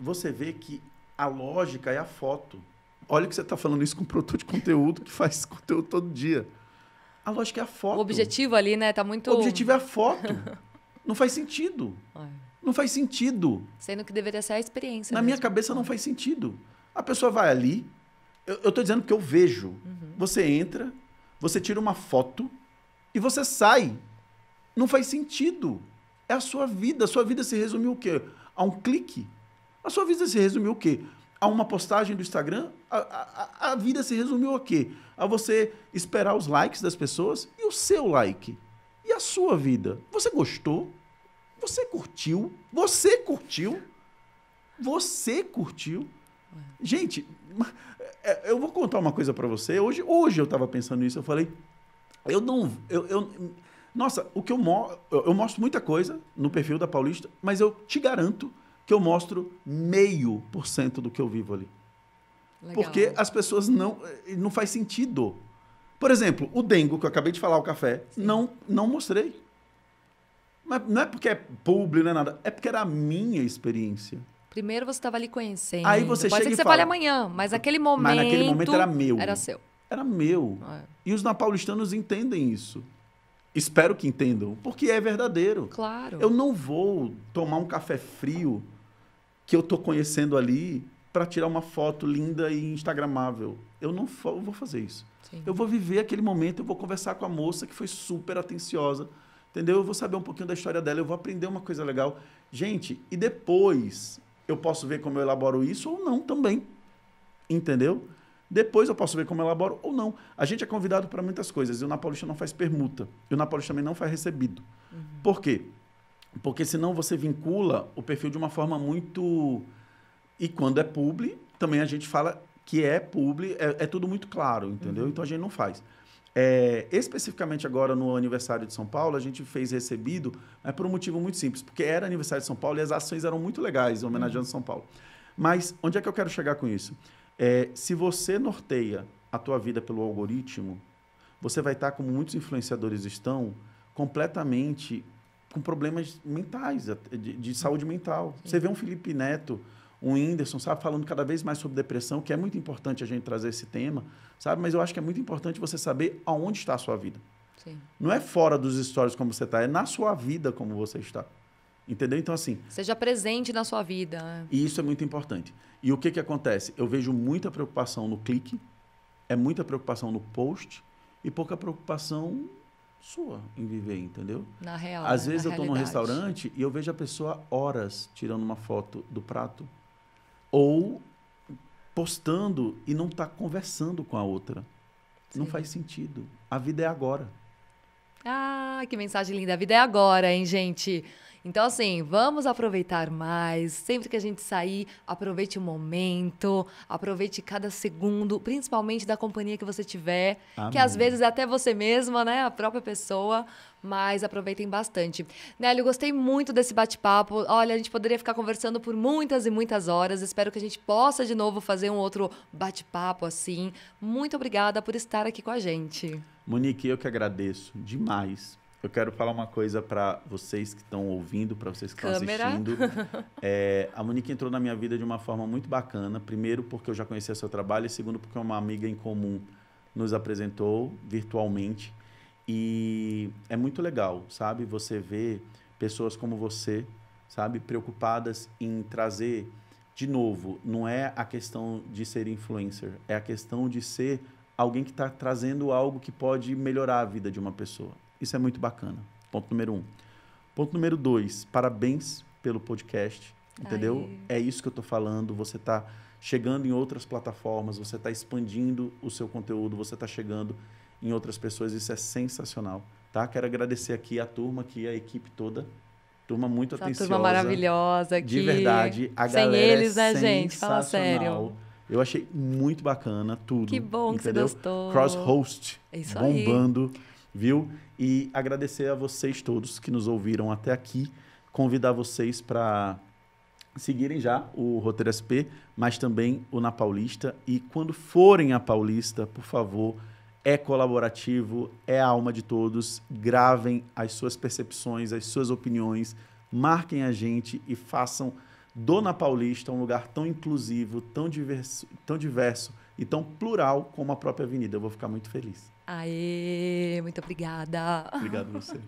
você vê que a lógica é a foto. Olha que você está falando isso com um produtor de conteúdo que faz (laughs) conteúdo todo dia. A lógica é a foto. O objetivo ali, né? Tá muito. O objetivo é a foto. (laughs) não faz sentido. É. Não faz sentido. Sendo que deveria ser a experiência. Na mesmo. minha cabeça não faz sentido. A pessoa vai ali, eu, estou dizendo que eu vejo. Uhum. Você entra, você tira uma foto e você sai. Não faz sentido. É a sua vida. A sua vida se resumiu o quê? A um clique. A sua vida se resumiu o quê? A uma postagem do Instagram? A, a, a vida se resumiu a quê? A você esperar os likes das pessoas e o seu like. E a sua vida? Você gostou? Você curtiu? Você curtiu? Você curtiu? É. Gente, é, eu vou contar uma coisa para você. Hoje, hoje eu estava pensando nisso. Eu falei, eu não. Eu, eu, nossa, o que eu, mo eu mostro muita coisa no perfil da Paulista, mas eu te garanto que eu mostro meio por cento do que eu vivo ali. Legal. Porque as pessoas não. Eh, não faz sentido. Por exemplo, o dengo, que eu acabei de falar, o café, não, não mostrei. Mas não é porque é público, não é nada. É porque era a minha experiência. Primeiro você estava ali conhecendo. Aí você Pode chega ser que você fala, fale amanhã, mas aquele momento. Mas naquele momento era meu. Era seu. Era meu. É. E os napaulistanos entendem isso. Espero que entendam, porque é verdadeiro. Claro. Eu não vou tomar um café frio que eu tô conhecendo ali para tirar uma foto linda e instagramável. Eu não vou fazer isso. Sim. Eu vou viver aquele momento, eu vou conversar com a moça que foi super atenciosa, entendeu? Eu vou saber um pouquinho da história dela, eu vou aprender uma coisa legal. Gente, e depois eu posso ver como eu elaboro isso ou não também. Entendeu? Depois eu posso ver como eu elaboro ou não. A gente é convidado para muitas coisas. E o Napolista não faz permuta. E o Napolista também não faz recebido. Uhum. Por quê? Porque senão você vincula o perfil de uma forma muito. E quando é publi, também a gente fala que é publi, é, é tudo muito claro, entendeu? Uhum. Então a gente não faz. É, especificamente agora no aniversário de São Paulo, a gente fez recebido é, por um motivo muito simples, porque era aniversário de São Paulo e as ações eram muito legais, homenageando uhum. São Paulo. Mas onde é que eu quero chegar com isso? É, se você norteia a tua vida pelo algoritmo, você vai estar, como muitos influenciadores estão, completamente com problemas mentais, de, de saúde mental. Sim. Você vê um Felipe Neto o Whindersson, sabe, falando cada vez mais sobre depressão, que é muito importante a gente trazer esse tema, sabe? Mas eu acho que é muito importante você saber aonde está a sua vida. Sim. Não é fora dos stories como você está, é na sua vida como você está. Entendeu? Então, assim. Seja presente na sua vida. Né? E isso é muito importante. E o que, que acontece? Eu vejo muita preocupação no clique, é muita preocupação no post e pouca preocupação sua em viver, entendeu? Na real. Às né? vezes eu estou num restaurante e eu vejo a pessoa horas tirando uma foto do prato, ou postando e não está conversando com a outra. Sim. Não faz sentido. A vida é agora. Ah, que mensagem linda. A vida é agora, hein, gente? Então, assim, vamos aproveitar mais. Sempre que a gente sair, aproveite o momento, aproveite cada segundo, principalmente da companhia que você tiver, Amém. que às vezes é até você mesma, né? A própria pessoa mas aproveitem bastante. Nélio, gostei muito desse bate-papo. Olha, a gente poderia ficar conversando por muitas e muitas horas. Espero que a gente possa de novo fazer um outro bate-papo assim. Muito obrigada por estar aqui com a gente. Monique, eu que agradeço demais eu quero falar uma coisa para vocês que estão ouvindo, para vocês que estão assistindo. (laughs) É, a Monique entrou na minha vida de uma forma muito bacana. Primeiro, porque eu já conhecia seu trabalho, e segundo, porque uma amiga em comum nos apresentou virtualmente. E é muito legal, sabe? Você vê pessoas como você, sabe? Preocupadas em trazer. De novo, não é a questão de ser influencer, é a questão de ser alguém que está trazendo algo que pode melhorar a vida de uma pessoa. Isso é muito bacana. Ponto número um. Ponto número dois, parabéns pelo podcast, entendeu? Aí. É isso que eu estou falando. Você está chegando em outras plataformas, você está expandindo o seu conteúdo, você está chegando em outras pessoas. Isso é sensacional, tá? Quero agradecer aqui a turma, aqui a equipe toda. Turma muito Essa atenciosa. Turma maravilhosa aqui. De verdade, a Sem galera é eles, é né, gente? Fala sério. Eu achei muito bacana tudo. Que bom entendeu? que você gostou. Cross-host. É isso bombando. aí. Bombando viu? E agradecer a vocês todos que nos ouviram até aqui, convidar vocês para seguirem já o Roteiro SP, mas também o Na Paulista. E quando forem a Paulista, por favor, é colaborativo, é a alma de todos. Gravem as suas percepções, as suas opiniões, marquem a gente e façam do Na Paulista um lugar tão inclusivo, tão diverso, tão diverso e tão plural como a própria avenida. Eu vou ficar muito feliz. Aê, muito obrigada. Obrigado você.